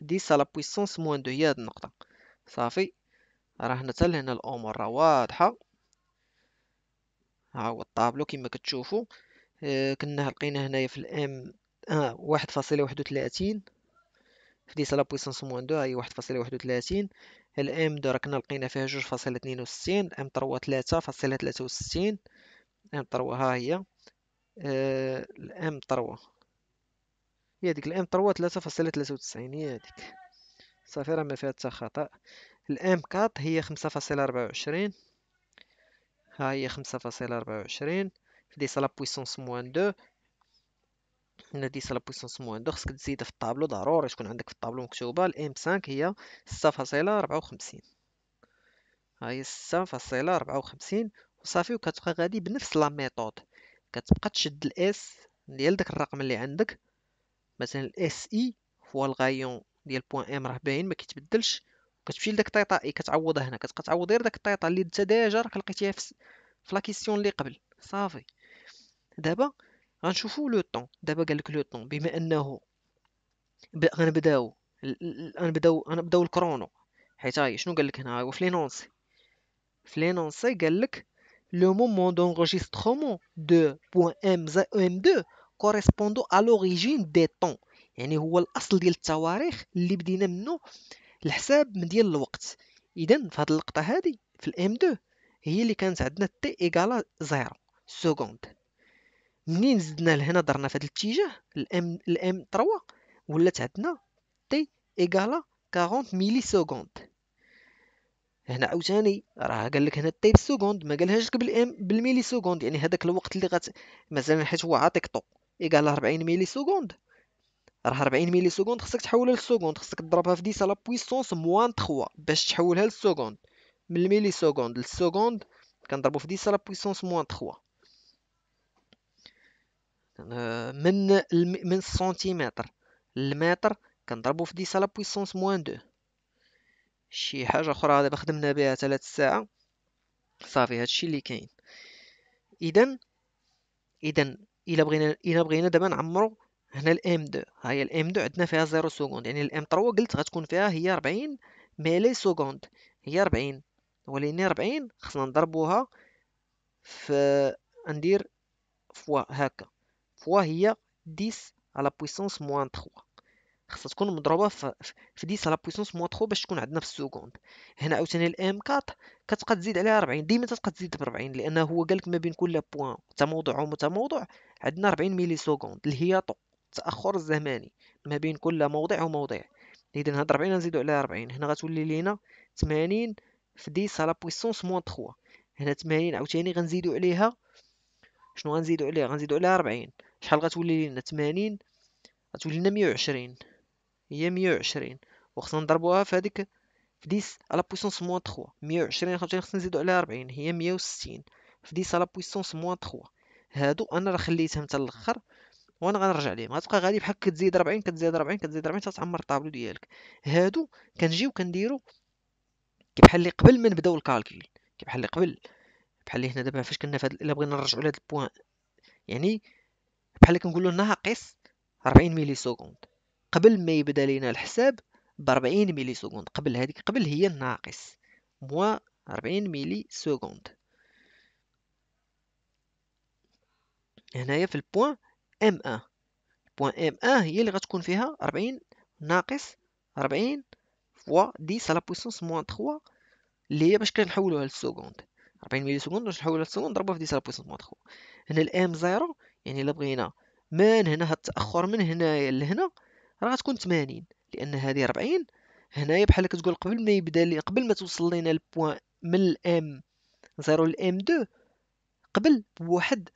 Speaker 1: دي سالا بويسونس موان دو هي هاد النقطه صافي راه حنا حتى لهنا الامور راه واضحه ها هو الطابلو كما كتشوفوا آه، كنا لقينا هنايا في الام اه واحد فاصلة واحد وثلاثين في ديسا لابويسونس موان دو هي واحد فاصلة واحد وثلاثين الام دو راكنا لقينا فيها جوج فاصلة اثنين وستين ام تروا ثلاثة فاصلة ثلاثة وستين ام تروا ها هي آه، الام تروا هي ديك الام تروا ثلاثة فاصلة ثلاثة وتسعين هي هاديك صافي راه ما فيها حتى خطأ الام كات هي خمسة فاصلة ربعة وعشرين ها هي 5.24 ديس لا بويسونس موان دو هنا ديس لا بويسونس موان دو خصك تزيدها في الطابلو ضروري تكون عندك في الطابلو مكتوبه الام 5 هي 6.54 ها هي 6.54 وصافي وكتبقى غادي بنفس لا ميثود كتبقى تشد الاس ديال داك الرقم اللي عندك مثلا الاس اي e هو الغايون ديال بوان ام راه باين ما كيتبدلش كتمشي لداك الطيطا كتعوضها هنا كتبقى تعوض غير داك الطيطا اللي انت ديجا راك لقيتيها في لا كيسيون اللي قبل صافي دابا غنشوفو لو طون دابا قال لك لو طون بما انه غنبداو غنبداو غنبداو الكرونو حيت هاي شنو قال لك هنا هو في لينونسي في لينونسي قال لك le دو بوان ام point ام 2 كوريسبوندو à لوريجين دي طون يعني هو الاصل ديال التواريخ اللي بدينا منه الحساب من ديال الوقت اذا في هذه اللقطه هذه في الام 2 هي اللي كانت عندنا تي ايكالا زيرو سكوند منين زدنا لهنا درنا في هذا الاتجاه الام الام 3 ولات عندنا تي ايكالا 40 ملي سكوند هنا عاوتاني راه قال لك هنا تي سكوند ما قالهاش لك بالام بالميلي سكوند يعني هذاك الوقت اللي غت مثلا حيت هو عاطيك طو ايكال 40 ملي سكوند راه 40 ملي سكوند خصك تحولها للسكوند خصك تضربها في 10 لا بويسونس موان 3 باش تحولها للسكوند من الملي سكوند للسكوند كنضربو في 10 لا بويسونس موان 3 آه، من من السنتيمتر للمتر كنضربو في 10 لا بويسونس موان 2 شي حاجه اخرى دابا خدمنا بها 3 ساعه صافي هادشي اللي كاين اذا اذا الا بغينا الا بغينا دابا نعمرو هنا الام 2 ها هي الام 2 عندنا فيها 0 سكوند يعني الام 3 قلت غتكون فيها هي 40 ميلي سكوند هي 40 ولكن 40 خصنا نضربوها في ندير فوا هكا فوا هي 10 على بويسونس موان 3 خصها تكون مضروبه في 10 على بويسونس موان 3 باش تكون عندنا في السكوند هنا عاوتاني الام 4 كتبقى تزيد عليها 40 ديما تبقى تزيد ب 40 لان هو قالك ما بين كل بوان تموضع وموضع عندنا 40 ميلي سكوند اللي هي طو التاخر الزمني ما بين كل موضع وموضع اذا هاد 40 نزيدو على 40 هنا غتولي لينا 80 في دي سالا بويسونس موان 3 هنا 80 عاوتاني غنزيدو عليها شنو غنزيدو عليها غنزيدو عليها 40 شحال غتولي لينا 80 غتولي لنا 120 هي 120 وخصنا نضربوها في هذيك في 10 على بويسونس موان 3 120 خاطر خصنا نزيدو عليها 40 هي 160 في 10 على بويسونس موان 3 هادو انا راه خليتهم حتى الاخر وانا غنرجع ليهم غتبقى غالي بحال كتزيد 40 كتزيد 40 كتزيد 40 تتعمر الطابلو ديالك هادو كنجيو كنديرو بحال اللي قبل ما نبداو الكالكول بحال اللي قبل بحال اللي هنا دابا فاش كنا فهاد الا بغينا نرجعو لهاد البوان يعني بحال اللي كنقولوا ناقص 40 ملي سكوند قبل ما يبدا لينا الحساب ب 40 ملي سكوند قبل هذيك قبل هي الناقص موا 40 ملي سكوند هنايا في البوان ام ا بوان ام ا هي اللي غتكون فيها 40 ناقص 40 فوا 10 لا بويسونس موان 3 اللي هي باش كنحولوها للسكوند 40 ملي سكوند باش نحولها للسكوند نضربوها في 10 لا بويسونس موان 3 هنا الام 0 يعني الا بغينا من هنا هاد التاخر من هنايا لهنا راه غتكون 80 لان هذه 40 هنايا بحال كتقول قبل ما يبدا لي قبل ما توصل لينا البوان من الام 0 للام 2 قبل بواحد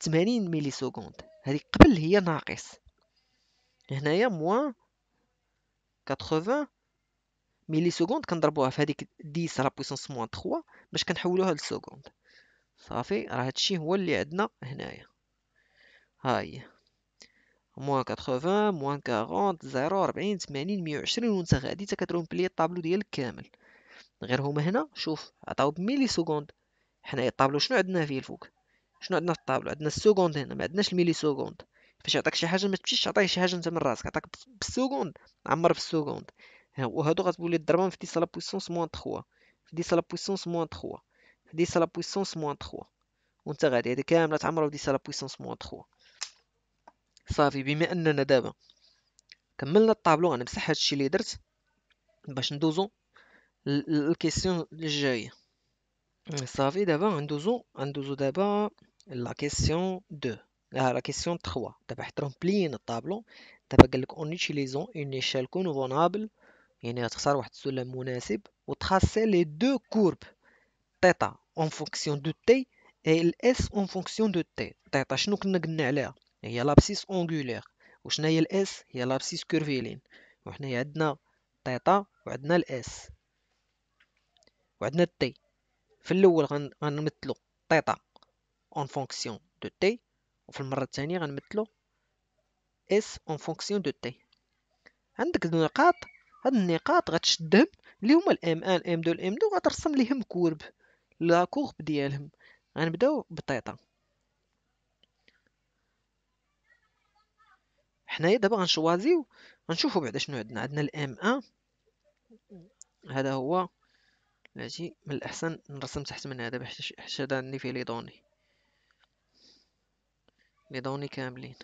Speaker 1: 80 ملي سكوند هذه قبل هي ناقص هنايا موان 80 ميلي سكوند كنضربوها في هذيك 10 لابويسونس بويسونس موان 3 باش كنحولوها لسكوند صافي راه هادشي هو اللي عندنا هنايا ها هي موان 80 موان 40 0 40 80 120 وانت غادي حتى بلي الطابلو ديالك كامل غير هما هنا شوف عطاو بميلي سكوند حنايا الطابلو شنو عندنا فيه الفوق شنو عندنا في الطابلو عندنا السكوند هنا ما عندناش الميلي سكوند فاش يعطيك شي حاجه ما تمشيش تعطيه شي حاجه انت من راسك عطاك بالسكوند عمر في السكوند وهادو غتولي الضربه في 10 لا بويسونس موان 3 في 10 لا بويسونس موان 3 في 10 لا بويسونس موان 3 وانت غادي هادي كامله تعمر في 10 لا بويسونس موان 3 صافي بما اننا دابا كملنا الطابلو غنمسح هادشي اللي درت باش ندوزو للكيسيون الجايه جايه صافي دابا غندوزو ندوزو دابا La question 2. Ah, la question 3. Vous pouvez remplir tableau en utilisant une échelle convivable. va tracer les deux courbes, θ en fonction de T et S en fonction de T. T, je Il y a l'abscisse angulaire. Je a l'abscisse Je là. Je اون فونكسيون دو تي وفي المره الثانيه غنمثلو اس اون فونكسيون دو تي عندك النقاط هاد النقاط غتشدهم اللي هما الام 1 الام 2 الام 2 غترسم ليهم كورب لا كورب ديالهم غنبداو بطيطا حنايا دابا غنشوازيو غنشوفو بعدا شنو عندنا عندنا الام 1 هذا هو ماشي من الاحسن نرسم تحت من هذا باش هذا اللي فيه لي دوني بضون كاملين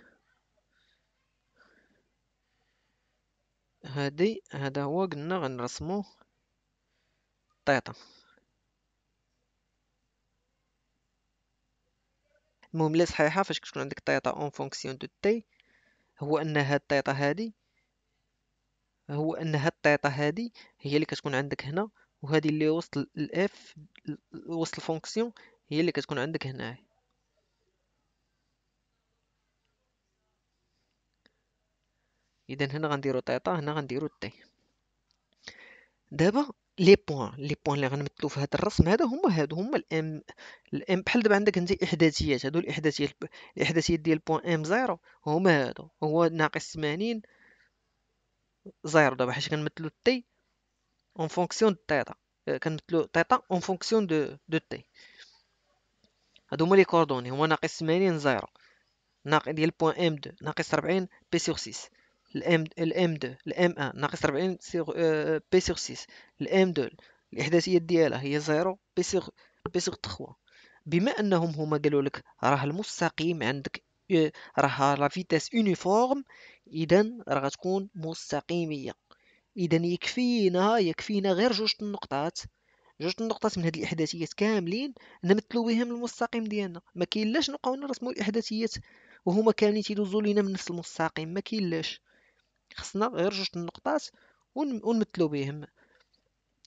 Speaker 1: هادي هذا هو قلنا غنرسمو طيطا لي صحيحه فاش كتكون عندك طيطا اون فونكسيون دو تي هو ان هاد الطيطا هادي هو ان هاد الطيطا هادي هي اللي كتكون عندك هنا وهذه اللي وسط الاف وسط الفونكسيون هي اللي كتكون عندك هنايا اذا هنا غنديرو طيطا هنا غنديرو تي دابا لي بوين لي بوين اللي غنمثلو في هذا الرسم هذا هما هادو هما الام الام بحال دابا عندك انت احداثيات هادو الاحداثيات الاحداثيات ديال بوين ام زيرو هما هادو هو ناقص 80 زيرو دابا حيت كنمثلو تي اون فونكسيون تيتا كنمثلو تيتا اون فونكسيون دو دو تي هادو هما لي كوردوني هما ناقص 80 زيرو ناقص ديال بوين ام 2 ناقص 40 بي سور 6 الام الام 2 الام 1 ناقص 40 سيغ بي سيغ 6 الام 2 الاحداثيه ديالها هي 0 بي سيغ بي سيغ 3 بما انهم هما قالوا لك راه المستقيم عندك آه، راه لا فيتاس اونيفورم اذا راه غتكون مستقيميه اذا يكفينا يكفينا غير جوج النقطات جوج النقطات من هذه الاحداثيات كاملين نمثلوا بهم المستقيم ديالنا ما كاينلاش نبقاو نرسموا الاحداثيات وهما كاملين تيدوزوا لينا من نفس المستقيم ما كاينلاش خصنا غير جوج النقطات ونمثلو بهم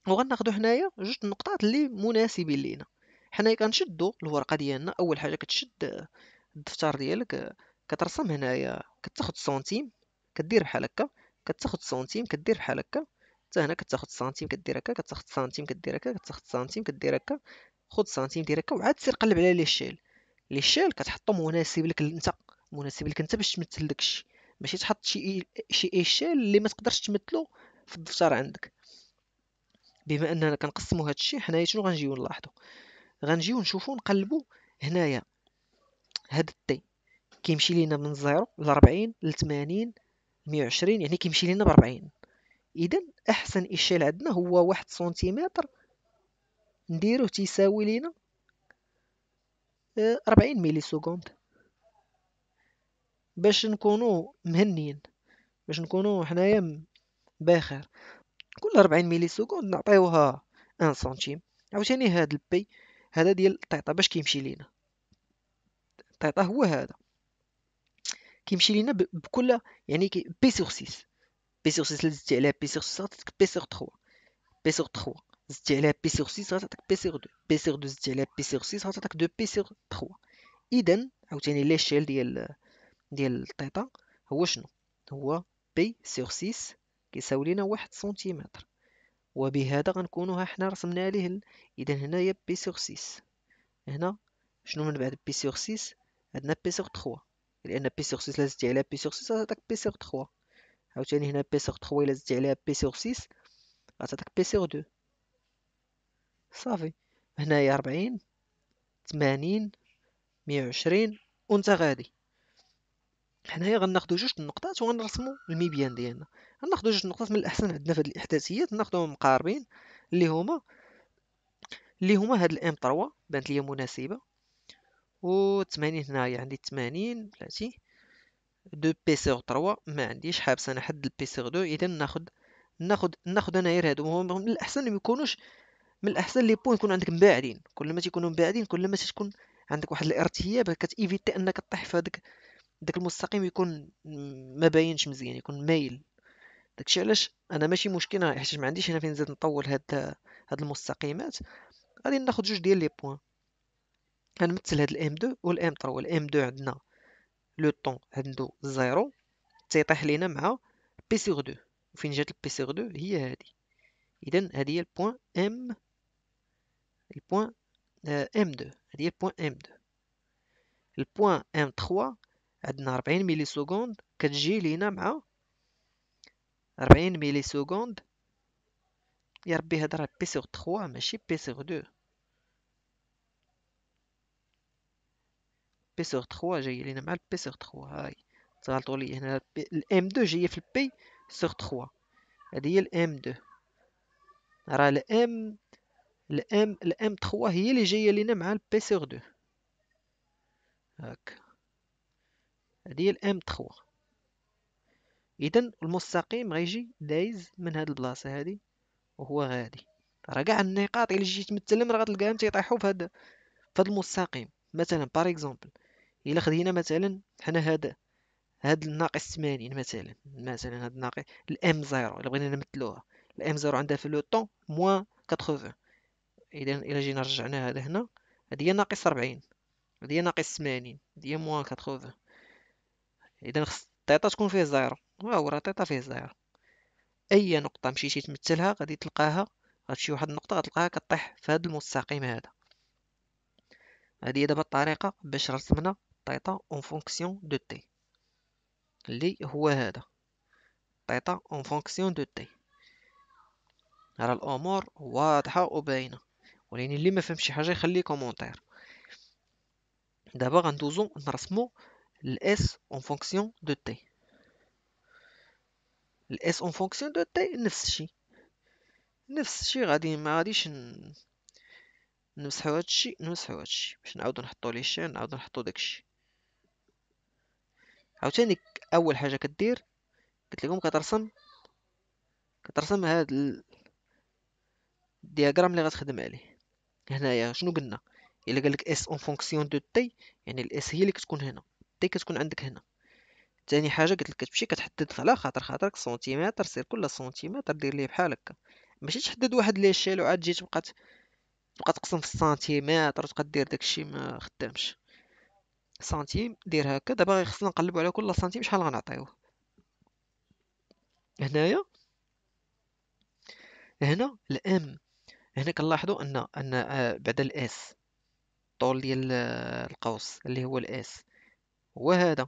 Speaker 1: وغناخدو حنايا جوج النقطات اللي مناسبين لينا حنايا كنشدو الورقه ديالنا اول حاجه كتشد الدفتر ديالك كترسم هنايا كتاخد سنتيم كدير بحال هكا كتاخد سنتيم كدير بحال هكا حتى هنا كتاخد سنتيم كدير هكا كتاخد سنتيم كدير هكا كتاخد سنتيم كدير هكا خد سنتيم دير هكا وعاد سير قلب على لي شيل لي شيل كتحطو مناسب لك انت مناسب لك انت باش تمثل داكشي ماشي تحط شي شي ايشيل اللي ما تقدرش تمثلو في الدفتر عندك بما اننا كنقسمو الشيء حنايا شنو غنجيو نلاحظو غنجيو نشوفو نقلبو هنايا هاد التي كيمشي لينا من زيرو ل 40 ل 80 مية وعشرين يعني كيمشي لينا ب 40 اذا احسن ايشيل عندنا هو واحد سنتيمتر نديروه تيساوي لينا 40 آه، ملي سكوند باش نكونوا مهنيين باش نكونوا حنايا باخر كل 40 ملي سكوند نعطيوها 1 سنتيم عاوتاني هذا البي هذا ديال الطيطه باش كيمشي لينا الطيطه هو هذا كيمشي لينا بكل يعني كي بي سور 6 بي سور 6 زدتي عليها بي سور 6 غتعطيك بي سور 3 بي سور 3 زدتي عليها بي سور 6 غتعطيك بي سور 2 بي سور 2 زدتي عليها بي سور 6 غتعطيك 2 بي سور 3 اذا عاوتاني ليشيل ديال ديال الطيطة هو شنو هو بي سيغ سيس كيساوي لينا واحد سنتيمتر وبهذا غنكونو ها حنا رسمنا ليه اذا هنايا بي سيغ سيس هنا شنو من بعد بي سيغ سيس عندنا بي سيغ تخوا لان بي سيغ سيس لازلتي على بي سيغ سيس غتعطيك بي سيغ تخوا عاوتاني هنا بي سيغ تخوا الا زدتي عليها بي سيغ سيس غتعطيك بي سيغ دو صافي هنايا ربعين ثمانين مية وعشرين وانت غادي حنايا غناخدو جوج النقطات وغنرسمو الميبيان ديالنا غناخدو جوج نقطات من الاحسن عندنا في هاد الاحداثيات ناخدوهم مقاربين اللي هما اللي هما هاد الام 3 بانت ليا مناسبه و 80 هنايا عندي 80 بلاتي دو بي سي 3 ما عنديش حابس انا حد البي سي 2 اذا ناخد ناخد ناخد انا غير هادو هما من الاحسن ما يكونوش من الاحسن لي بوين يكون عندك مباعدين كل ما تيكونوا مباعدين كل ما تكون عندك واحد الارتياب كتيفيتي انك تطيح في هذاك داك المستقيم يكون ما باينش مزيان يكون مايل داكشي علاش انا ماشي مشكل حيت ما عنديش هنا فين نزيد نطول هاد هاد المستقيمات غادي ناخذ جوج ديال لي بوين غنمثل هاد الام 2 والام 3 والام 2 عندنا لو طون عندو زيرو تيطيح لينا مع بي سيغ 2 وفين جات البي سيغ 2 هي هادي اذا هادي هي البوان ام البوان ام آه، 2 هادي هي البوان ام 2 البوان ام 3 عندنا 40 ملي سكوند كتجي لينا مع 40 ملي سكوند يا ربي هاد راه بي سور 3 ماشي بي سور 2 بي سور 3 جاي لينا مع بي سور 3 هاي تغلطوا لي هنا الام 2 جايه في البي سور 3 هذه هي الام 2 راه الام الام الام 3 هي اللي جايه لينا مع البي سور 2 هاك هذه هي الام 3 اذا المستقيم غيجي دايز من هذه البلاصه هذه وهو غادي راه كاع النقاط الا جيت متلم راه غتلقاهم تيطيحوا في هذا في هذا المستقيم مثلا بار اكزومبل الا خدينا مثلا حنا هذا هذا الناقص 80 مثلا مثلا هذا الناقص الام 0 الا بغينا نمثلوها الام 0 عندها في لو طون موان 80 اذا الا جينا رجعنا هذا هنا هذه هي ناقص 40 هذه هي ناقص 80 هذه هي موان 80 اذا خص الطيطا تكون فيه زيرو هو راه طيطا فيه زيرو اي نقطه مشيتي تمثلها غادي تلقاها غتمشي واحد النقطه غتلقاها كطيح في هذا المستقيم هذا هذه دابا الطريقه باش رسمنا الطيطا اون فونكسيون دو تي اللي هو هذا الطيطا اون فونكسيون دو تي راه الامور واضحه وباينه ولكن اللي ما فهمش شي حاجه يخلي كومونتير دابا غندوزو نرسمو الاس اون فونكسيون دو تي الاس اون فونكسيون دو تي نفس الشيء نفس الشيء غادي ما غاديش ن... نمسحو هادشي نمسحو هادشي باش نعاودو نحطو ليه شان نعاودو نحطو داكشي عاوتاني اول حاجه كدير قلت لكم كترسم كترسم هاد ال... الدياغرام اللي غتخدم عليه هنايا شنو قلنا الا قالك اس اون فونكسيون دو تي يعني الاس هي اللي كتكون هنا دي كتكون عندك هنا ثاني حاجه قلت لك كتمشي كتحدد على خاطر خاطرك سنتيمتر سير كل سنتيمتر دير ليه بحال هكا ماشي تحدد واحد ليشيل وعاد تجي تبقى تبقى تقسم في السنتيمتر وتبقى دير داكشي ما خدامش سنتيم دير هكا دابا خصنا نقلبو على كل سنتيم شحال غنعطيوه هنايا هنا الام هنا كنلاحظوا ان ان آه، بعد الاس طول ديال آه، القوس اللي هو الاس هو هذا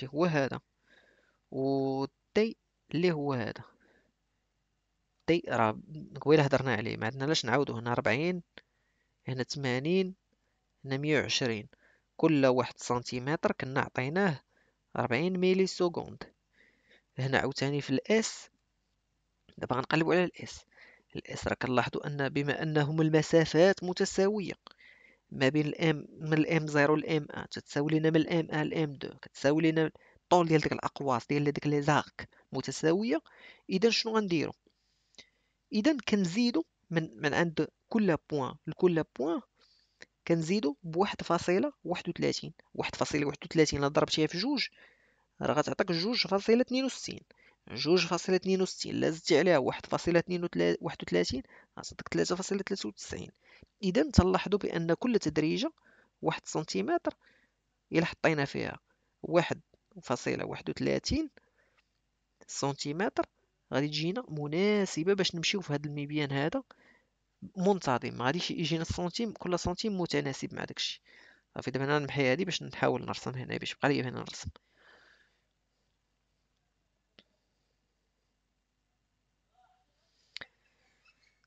Speaker 1: اللي هو هذا و تي اللي هو هذا تي راه قبيله هضرنا عليه ما عندنا علاش نعاودو هنا 40 هنا 80 هنا 120 كل واحد سنتيمتر كنا عطيناه 40 ميلي سكوند هنا عاوتاني في الاس دابا غنقلبو على الاس الاس راه كنلاحظوا ان بما انهم المسافات متساويه ما بين الام من الام 0 للام 1 تتساوي لنا من الام آه، 1 للام 2 كتساوي لنا الطول ديال ديك الاقواس ديال ديك لي زارك متساويه اذا شنو غنديرو اذا كنزيدو من من عند كل بوان لكل بوان كنزيدو بواحد فاصله واحد وثلاثين واحد فاصله واحد وثلاثين الا ضربتيها في جوج راه غتعطيك جوج فاصله اثنين وستين جوج فاصلة اثنين وستين زدتي عليها واحد فاصلة اثنين واحد وثلاثين غتعطيك تلاتة فاصلة تلاتة وتسعين إذا تلاحظوا بأن كل تدريجة واحد سنتيمتر إلا حطينا فيها واحد فاصلة واحد وثلاثين سنتيمتر غادي تجينا مناسبة باش نمشيو في هاد الميبيان هذا منتظم ما غاديش يجينا السنتيم كل سنتيم متناسب مع داكشي صافي دابا انا نمحي هادي باش نحاول نرسم هنا باش بقى لي هنا نرسم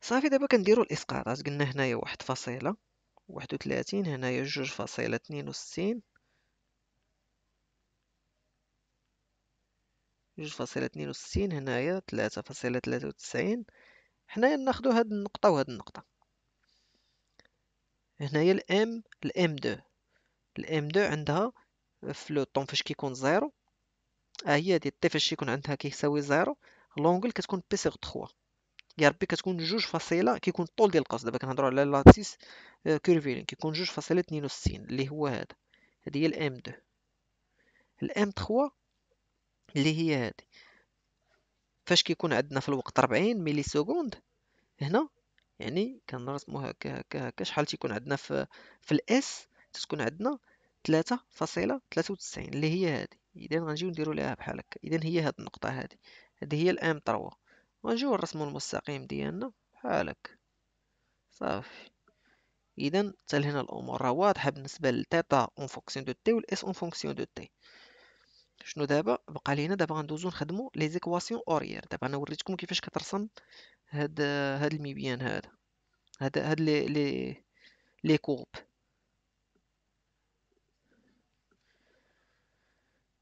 Speaker 1: صافي دابا كنديرو الاسقاطات قلنا هنايا واحد فاصله واحد وثلاثين هنايا جوج فاصله اثنين وستين جوج فاصله اثنين وستين هنايا ثلاثة فاصله ثلاثة وتسعين حنايا ناخدو هاد النقطه وهاد النقطه هنايا الام الام دو الام دو عندها في لو طون فاش كيكون زيرو ها هي هادي الطي فاش يكون عندها كيساوي زيرو لونغل كتكون بي سيغ 3 يا ربي كتكون جوج فاصله كيكون الطول ديال القوس دابا كنهضرو على لاتيس آه، كيرفيلين كيكون جوج فاصله وستين اللي هو هذا هادي هي الام دو الام تخوا اللي هي هادي فاش كيكون عندنا في الوقت ربعين ميلي سكوند هنا يعني كنرسمو هكا هكا هكا شحال تيكون عندنا في في الاس تتكون عندنا وتسعين اللي هي هادي اذا غنجيو نديرو ليها بحال هكا اذا هي هاد النقطه هادي هادي هي الام تروا ونجيو الرسم المستقيم ديالنا بحالك صافي اذا حتى هنا الامور راه واضحه بالنسبه للتيتا اون فونكسيون دو تي والاس اون فونكسيون دو تي شنو دابا بقى لينا دابا غندوزو نخدمو لي زيكواسيون اوريير دابا انا وريتكم كيفاش كترسم هاد هاد الميبيان هذا هاد هاد لي لي لي كورب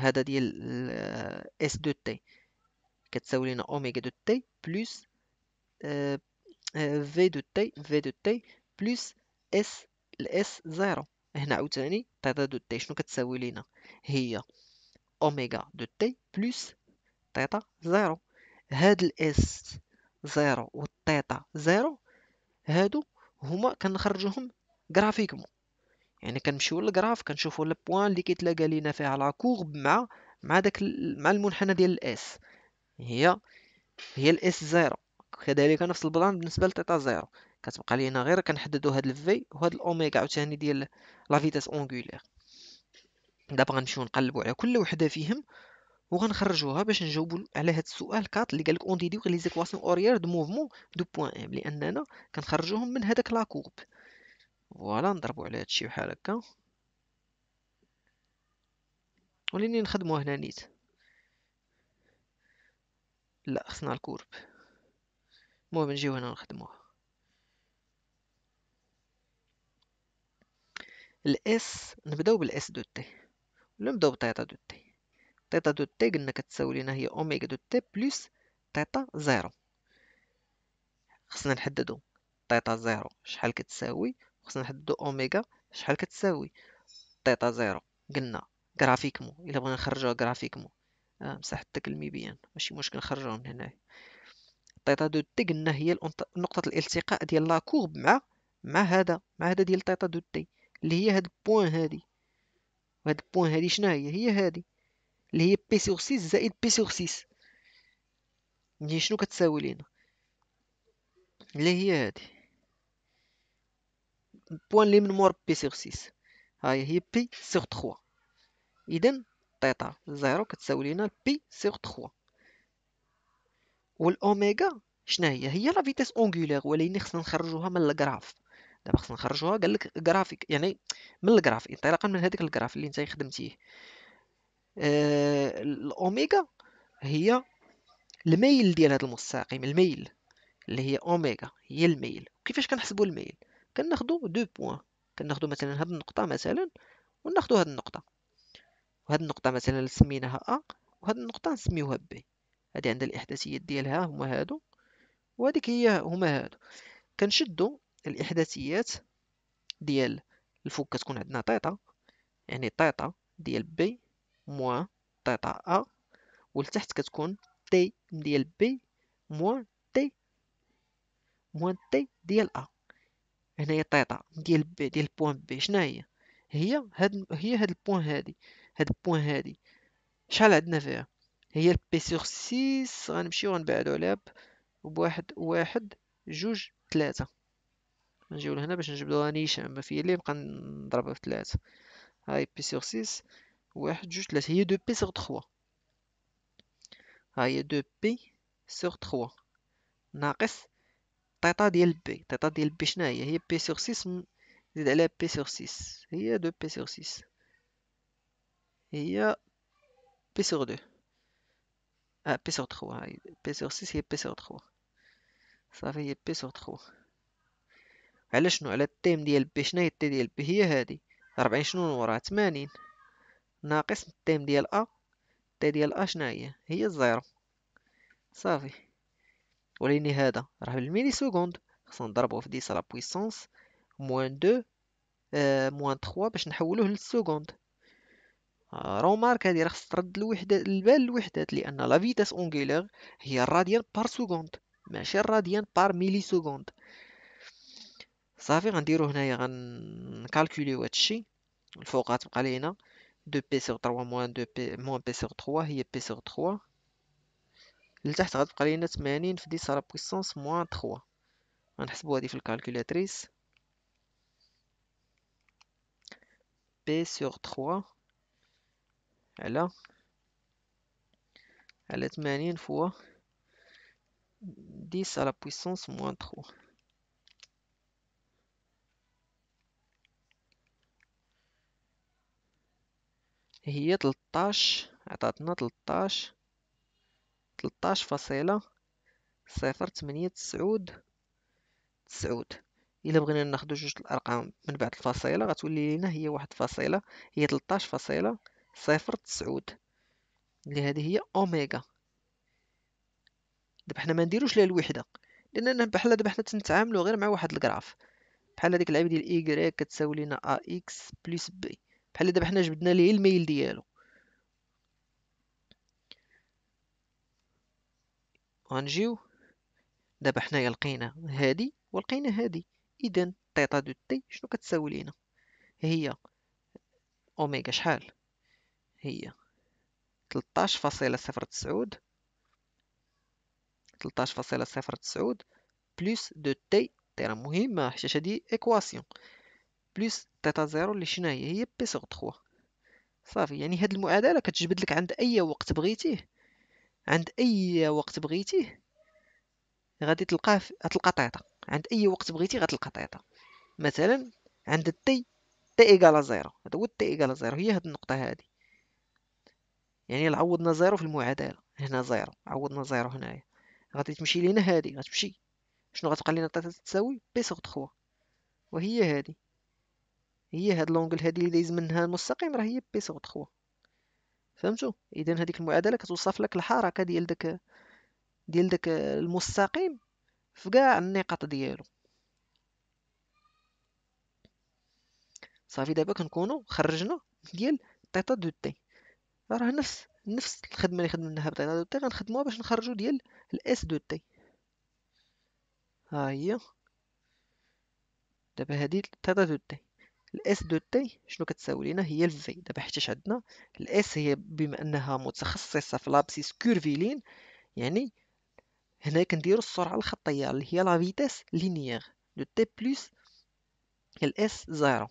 Speaker 1: هذا ديال اس دو تي كتساوي لينا اوميغا دو تي بلس في آه، آه، دو تي في دو تي بلس اس الاس زيرو هنا عاوتاني تيتا دو تي شنو كتساوي لينا هي اوميغا دو تي بلس تيتا زيرو هاد الاس زيرو والتيتا زيرو هادو هما كنخرجوهم غرافيكمون يعني كنمشيو للغراف كنشوفو البوان اللي كيتلاقى لينا فيها لا كورب مع مع داك مع المنحنى ديال الاس هي هي الاس زيرو كذلك نفس البلان بالنسبه لتيتا زيرو كتبقى لينا غير كنحددو هاد الفي وهاد الاوميغا عاوتاني ديال لا فيتاس اونغولير دابا غنمشيو نقلبو على كل وحده فيهم وغنخرجوها باش نجاوبوا على هاد السؤال كات اللي قالك اون ديديو لي زيكواسيون اوريير دو موفمون دو بوين ام لاننا كنخرجوهم من هذاك لا كورب فوالا نضربو على هادشي بحال هكا وليني نخدمو هنا نيت لا خصنا الكورب المهم نجيو هنا نخدموه الاس نبداو بالاس دو تي ولا نبداو بتيتا دو تي تيتا دو تي قلنا كتساوي لينا هي اوميغا دو تي بلس تيتا زيرو خصنا نحددو تيتا زيرو شحال كتساوي خصنا نحددو اوميغا شحال كتساوي تيتا زيرو قلنا غرافيكمو الا بغينا نخرجوها غرافيكمو آه تكلمي داك ماشي مشكل نخرجوها من هنايا تيتا دو تي قلنا هي نقطة الالتقاء ديال لا كورب مع مع هذا مع هذا ديال تيتا دو تي اللي هي هاد بوان هادي وهاد بوان هادي شنو هي هي هادي اللي هي بي سور 6 زائد بي سور 6 اللي شنو كتساوي لينا اللي هي هادي بوان لي من مور بي سيغ 6 هاي هي بي سيغ 3 اذا تيطا زيرو كتساوي لينا بي سيغ 3 والاوميغا شنو هي هي لا فيتيس اونغولير ولكن خصنا نخرجوها من الجراف دابا خصنا نخرجوها قال لك جرافيك يعني من الجراف انطلاقا من هذاك الجراف اللي نتاي خدمتيه آه الاوميغا هي الميل ديال هذا المستقيم الميل اللي هي اوميغا هي الميل كيفاش كنحسبوا الميل كناخدو دو بوان كناخدو مثلا هاد النقطة مثلا وناخدو هاد النقطة وهاد النقطة مثلا سميناها أ وهاد النقطة نسميوها بي هادي عندها الإحداثيات ديالها هما هادو وهاديك هي هما هادو كنشدو الإحداثيات ديال الفوق كتكون عندنا تيتا يعني تيتا ديال بي موان تيتا أ ولتحت كتكون تي ديال بي موان تي موان تي ديال أ هنايا طيطا ديال بي ديال بوان بي شنو هي هي هاد هي هاد البوان هادي هاد البوان هادي شحال عندنا فيها هي البي سور 6 غنمشي ونبعدو عليها بواحد واحد جوج ثلاثة نجيو لهنا باش نجبدوها نيشان ما فيا اللي نبقى نضربها في ثلاثة هاي بي سور 6 واحد جوج ثلاثة هي دو بي سور 3 هاي دو بي سور 3 ناقص طيطا ديال بي طيطا ديال بي شناهي هي بي سوغ سيس زيد عليها بي سوغ سيس هي دو بي سوغ سيس هي بي سوغ دو اه بي سوغ تخوا هاي بي سوغ سيس هي بي سوغ تخوا صافي هي بي سوغ تخوا على شنو على تيم ديال بي شناهي تي ديال بي هي هادي ربعين شنو وراها تمانين ناقص تيم ديال ا تي ديال ا شناهي هي زيرو صافي On va mettre le millisecondes, on va mettre la puissance, moins 2, moins 3, pour le transformer en que je vais changer les deux unités, que la vitesse angulaire est le radian par seconde, mais c'est le radian par millisecondes. Ça veut dire que là, on Il faut quelque chose. On va mettre 2p sur 3, moins 2p sur 3, c'est p sur 3. لتحت غتبقى لينا 80 في 10 بويسونس موان 3 غنحسبو هادي في الكالكولاتريس بي سور 3 على على 80 فوا 10 على بويسونس موان 3 هي 13 عطاتنا 13 تلطاش فاصلة صفر تمنية تسعود تسعود إلا بغينا ناخدو جوج الأرقام من بعد الفاصلة غتولي لينا هي واحد فاصلة هي تلطاش فاصلة صفر تسعود اللي هذه هي أوميغا دابا حنا منديروش ليها الوحدة لأننا بحال دابا حنا تنتعاملو غير مع واحد الكراف بحال هاديك العيب ديال إيكغيك كتساوي لينا أ إكس بلس بي بحال دابا حنا جبدنا ليه الميل ديالو غنجيو دابا حنايا لقينا هادي ولقينا هادي اذا تيتا دو تي شنو كتساوي لينا هي اوميغا شحال هي 13.09 13.09 بلس دو تي تي راه مهمه حيت هادي ايكواسيون بلس تيتا زيرو اللي شنو هي هي بي سوغ 3 صافي يعني هاد المعادله كتجبد لك عند اي وقت بغيتيه عند اي وقت بغيتيه غادي تلقاه في... غتلقى طيطه عند اي وقت بغيتي غتلقى طيطه مثلا عند التي تي ايكالا زيرو هذا هو تي ايكالا زيرو هي هاد النقطه هادي يعني عوضنا زيرو في المعادله هنا زيرو عوضنا زيرو هنايا غادي تمشي لينا هادي غتمشي شنو غتبقى لينا طيطه تساوي بي سوغ 3 وهي هادي هي هاد لونغل هادي اللي دايز منها المستقيم راه هي بي سوغ 3 فهمتوا اذا هذيك المعادله كتوصف لك الحركه ديال داك ديال داك المستقيم في كاع النقاط ديالو صافي دابا كنكونوا خرجنا ديال تيتا دو تي راه نفس نفس الخدمه اللي خدمناها بتيتا دو تي غنخدموها باش نخرجوا ديال الاس دو تي ها هي دابا هادي تيتا دو تي الاس دو تي شنو كتساوي لينا هي الفي دابا حيتاش عندنا الاس هي بما انها متخصصه في لابسيس كيرفيلين يعني هنا كنديروا السرعه الخطيه اللي هي لا فيتيس لينيير دو تي بلس الاس زيرو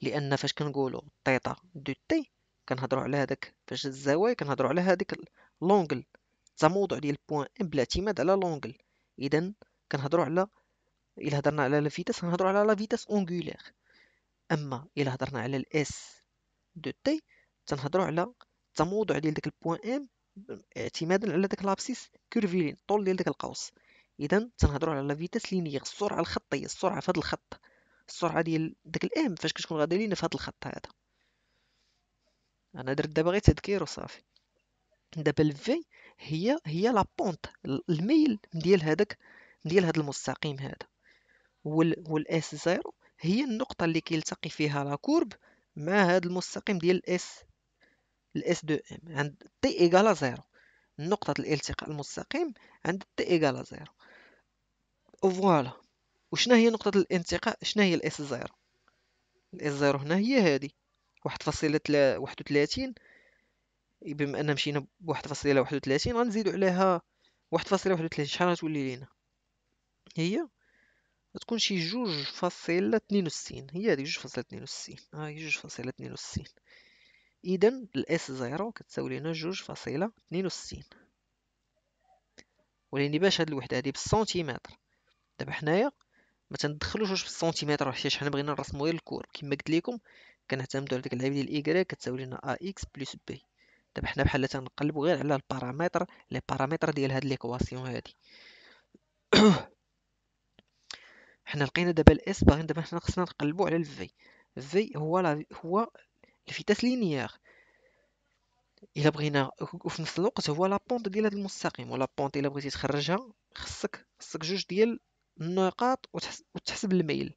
Speaker 1: لان فاش كنقولوا تيتا دو تي كنهضروا على هذاك فاش الزوايا كنهضروا على هذيك لونغل التموضع ديال البوان ام بالاعتماد على لونغل اذا كنهضروا على الا هضرنا على لا فيتاس كنهضروا على لا فيتاس اونغولير اما الا هضرنا على الاس دو تي تنهضروا على التموضع ديال داك البوان ام اعتمادا على داك لابسيس كيرفيلين الطول ديال داك القوس اذا تنهضروا على لا فيتاس السرعه الخطيه السرعه في هذا الخط السرعه ديال داك الام فاش كتكون غادي لينا في هذا الخط هذا انا درت دابا غير تذكير وصافي دابا الفي هي هي لا بونت الميل ديال هذاك ديال هذا المستقيم هذا والاس زيرو هي النقطة اللي كيلتقي فيها لا كورب مع هذا المستقيم ديال اس الاس دو ام عند تي ايكالا زيرو نقطة الالتقاء المستقيم عند تي ايكالا زيرو فوالا وشنا هي نقطة الانتقاء شنا هي الاس زيرو الاس زيرو هنا هي هادي واحد فاصلة واحد وثلاثين بما أن مشينا بواحد فاصلة واحد وثلاثين غنزيدو عليها واحد فاصلة واحد وثلاثين شحال غتولي لينا هي تكون شي جوج فاصلة اثنين وستين هي هادي جوج فاصلة اثنين وستين ها آه، هي جوج فاصلة اثنين وستين إذا الإس زيرو كتساوي لينا جوج فاصلة اثنين وستين ولكن باش هاد الوحدة هادي بالسنتيمتر دابا حنايا ما تندخلوش واش بالسنتيمتر حيت حنا بغينا نرسمو غير الكور كما قلت لكم كنعتمدو على ديك اللعيبه ديال ايكغيك كتساوي لينا ا اكس بلس بي دابا حنا بحال تنقلبو غير على البارامتر لي بارامتر ديال هاد ليكواسيون هادي حنا لقينا دابا الاس باغيين دابا حنا خصنا نقلبو على الفي الفي هو لا هو الفيتاس لينيير الا بغينا وفي نفس الوقت هو لا بونت ديال هذا المستقيم ولا بونت الا بغيتي تخرجها خصك خصك جوج ديال النقاط وتحسب الميل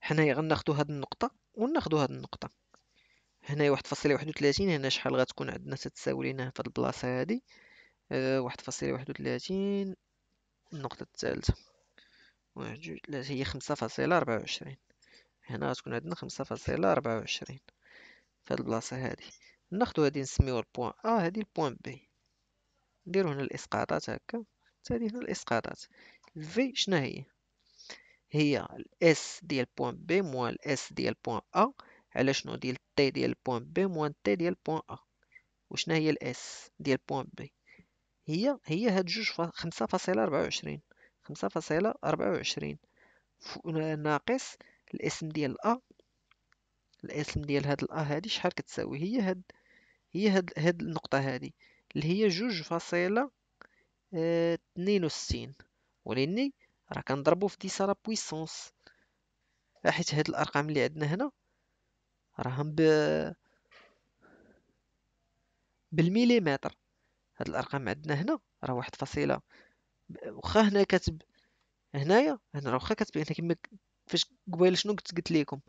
Speaker 1: حنايا غناخدو هاد النقطه وناخدو هاد النقطه هنايا واحد فاصلة واحد وثلاثين هنا شحال غتكون عندنا تتساوي لينا في هاد البلاصة هذه آه، واحد فاصلة واحد وثلاثين النقطة الثالثة واحد جوج هي خمسة فاصلة ربعة وعشرين هنا غتكون عندنا خمسة فاصلة ربعة وعشرين في هاد البلاصة هذه ناخدو هذه نسميوها البوان أ آه هذه البوان بي نديرو هنا الإسقاطات هكا هادي هنا الإسقاطات في شنو هي هي الاس ديال بوان بي موان الاس ديال بوان أ على شنو ديال تي ديال بوان بي موان تي ديال بوان ا وشنا هي الاس ديال بوان بي هي هي هاد جوج خمسة فاصلة ربعة وعشرين خمسة فاصلة ربعة وعشرين ناقص الاسم ديال ا الاسم ديال هاد الا هادي شحال كتساوي هي هاد هي هاد هاد النقطة هادي اللي هي جوج فاصلة آه، اثنين وستين ولاني راه كنضربو في ديسا لا بويسونس حيت هاد الارقام اللي عندنا هنا راهم ب بالمليمتر هاد الارقام عندنا هنا راه واحد فاصله واخا هنا كاتب هنايا هنا راه واخا كاتب هنا كما فاش قبيل شنو قلت قلت لكم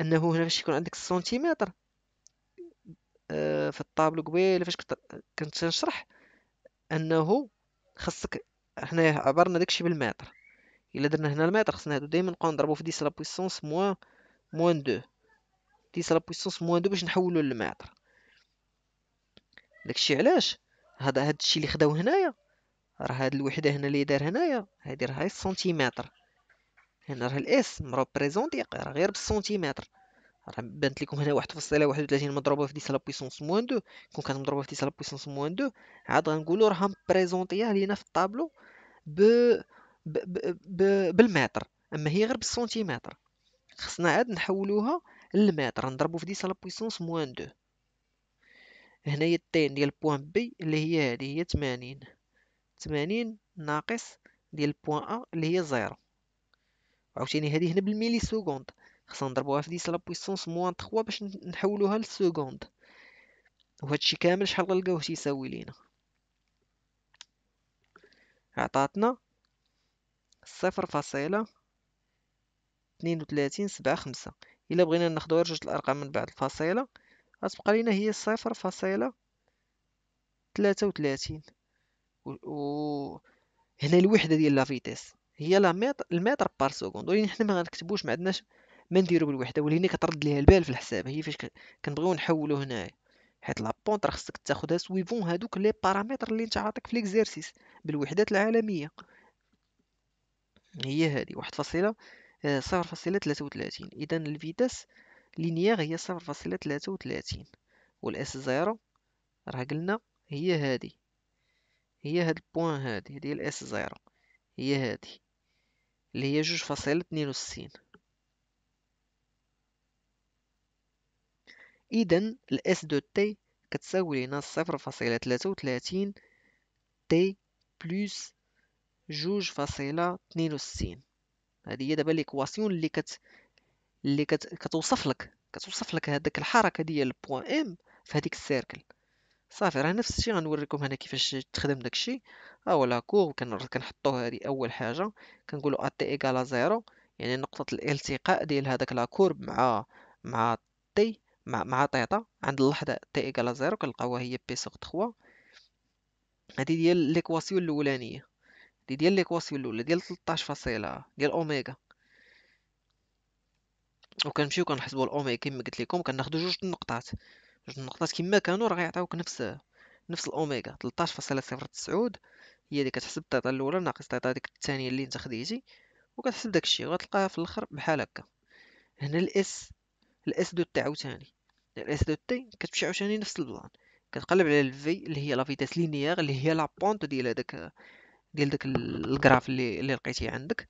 Speaker 1: انه هنا فاش يكون عندك سنتيمتر آه، في الطابلو قبيل فاش كنت نشرح انه خصك حنايا عبرنا داكشي بالمتر الا درنا هنا المتر خصنا هادو دائما نبقاو نضربو في 10 لا بويسونس موان موان 2 10 لا بويسونس موان دو باش نحولو للمتر داكشي علاش هذا هاد الشيء اللي خداو هنايا راه هاد الوحده هنا اللي دار هنايا هادي راه سنتيمتر هنا راه الاس مروبريزونتي راه غير بالسنتيمتر راه بانت لكم هنا واحد فاصلة مضروبه في لا بويسونس موان دو كون كانت مضروبه في لا بويسونس موان دو عاد غنقولوا راه مبريزونطيه لينا في الطابلو ب... ب... ب... بالمتر اما هي غير بالسنتيمتر خصنا عاد نحولوها المتر نضربو في 10 بويسونس موان دو هنايا التين ديال بوان بي اللي هي هادي هي 80 80 ناقص ديال بوان ا اللي هي زيرو عاوتاني هادي هنا بالميلي سكوند خصنا نضربوها في 10 بويسونس موان 3 باش نحولوها للسكوند وهادشي كامل شحال غنلقاوه تيساوي لينا عطاتنا صفر فاصلة اثنين وثلاثين سبعة خمسة الا بغينا ناخدو جوج الارقام من بعد الفاصله غتبقى لينا هي صفر فاصله تلاتة وتلاتين و هنا الوحده ديال لا فيتيس هي لا المتر بار سكوند ولكن حنا ما غنكتبوش ما عندناش ما نديرو بالوحده ولكن كترد ليها البال في الحساب هي فاش كنبغيو نحولو هنايا حيت لا راه خصك تاخدها سويفون هادوك لي بارامتر اللي انت عاطيك في ليكزيرسيس بالوحدات العالميه هي هذه واحد فاصله آه، صفر فاصلة ثلاثة وثلاثين إذا الفيتاس لينيير هي صفر فاصلة ثلاثة وثلاثين والإس زيرو راه قلنا هي هادي هي هاد البوان هادي هادي هي الإس زيرو هي هادي اللي هي جوج فاصلة اثنين وستين إذا الإس دو تي كتساوي لينا صفر فاصلة ثلاثة وثلاثين تي بلوس جوج فاصلة اثنين وستين هذه هي دابا ليكواسيون اللي كت اللي كت... كتوصف لك كتوصف لك هذاك الحركه ديال بوان ام في هذيك السيركل صافي راه نفس الشيء غنوريكم هنا كيفاش تخدم داكشي ها هو لا كور كنحطوه هذه اول حاجه كنقولوا ا تي ايكالا زيرو يعني نقطه الالتقاء ديال هذاك لا كور مع مع تي مع مع تيتا عند اللحظه تي ايكالا زيرو كنلقاوها هي بي سوغ 3 هذه ديال ليكواسيون الاولانيه دي ديال ليكواسيون الاولى ديال 13 ديال اوميغا وكنمشيو كنحسبوا الاوميغا كما قلت لكم كناخذ جوج النقطات جوج النقطات كما كانوا راه غيعطيوك نفس نفس الاوميغا 13.09 هي اللي كتحسب الطيطه الاولى ناقص الطيطه ديك الثانيه اللي انت خديتي وكتحسب داكشي وغتلقاها في الاخر بحال هكا هنا الاس الاس دو تي عاوتاني الاس دو تي كتمشي عاوتاني نفس البلان كتقلب على الفي اللي هي لا فيتاس لينيير اللي هي لا بونت ديال هذاك ديال داك الجراف اللي اللي لقيتي عندك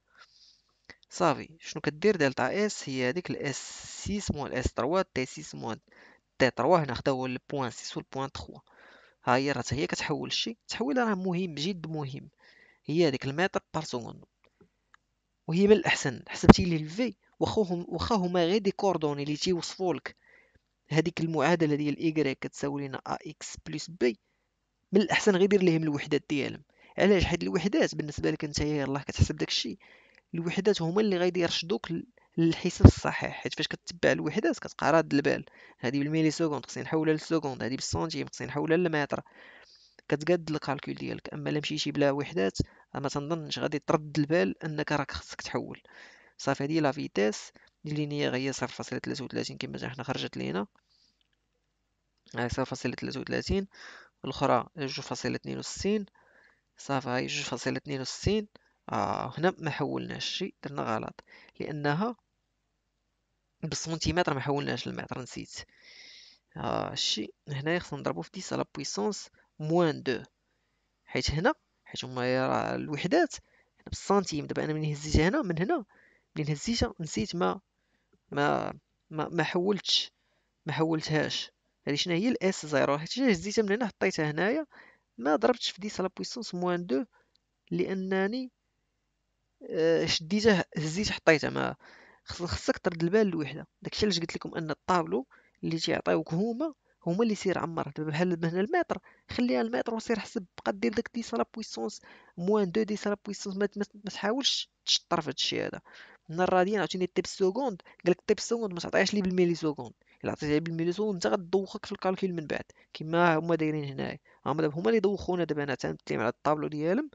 Speaker 1: صافي شنو كدير دلتا اس هي هذيك الاس 6 مو الاس 3 تي 6 مو تي 3 هنا هو البوان 6 والبوان 3 ها هي راه هي كتحول شي التحويل راه مهم جد مهم هي هذيك المتر بار سكوند وهي من الاحسن حسبتي لي الفي واخا واخا هما غير دي كوردوني اللي تيوصفوا لك هذيك المعادله ديال الاي كتساوي لنا ا اكس بلس بي من الاحسن غير دير ليهم الوحدات ديالهم علاش حيت الوحدات بالنسبه لك انت يلاه كتحسب داكشي الوحدات هما اللي غادي يرشدوك للحساب الصحيح حيت فاش كتبع الوحدات كتبقى راد البال هذه بالميلي سكوند خصني نحولها للسكوند هذه بالسنتيم خصني نحولها للمتر كتقاد الكالكول ديالك اما الا مشيتي بلا وحدات ما تنظنش غادي ترد البال انك راك خصك تحول صافي هذه لا فيتيس اللينيير هي 0.33 كما حنا خرجت لينا هاي 0.33 الاخرى 2.62 صافي هاي جوج فاصلة اثنين وستين آه هنا ما حولناش شي درنا غلط لأنها بالسنتيمتر ما حولناش المتر نسيت هادشي آه هنا خصنا نضربو في ديس على بويسونس موان دو حيت هنا حيت هما الوحدات هنا بالسنتيم دابا أنا من هزيتها هنا من هنا من هزيتها نسيت ما ما ما, ما حولتش ما حولتهاش هادي شنو هي الاس زيرو حيت هزيتها من هنا حطيتها هنايا ما ضربتش في ديس على بويسونس موان دو لانني آه، شديته هزيت حطيته ما خصك ترد البال لوحده داكشي علاش قلت لكم ان الطابلو اللي تيعطيوك هما هما اللي سير عمر دابا بحال هنا المتر خليها المتر وسير حسب بقى دير داك ديس على بويسونس موان دو ديس على بويسونس ما, تحاولش تشطر في هادشي هذا من الراديان عاوتاني تيب سكوند قالك تيب سكوند ما تعطيهاش لي بالميلي سكوند الا عطيتيها بالميليسون انت غدوخك في الكالكيل من بعد كما هما دايرين هنايا هما دابا هما اللي دوخونا دابا انا تنتيم على الطابلو ديالهم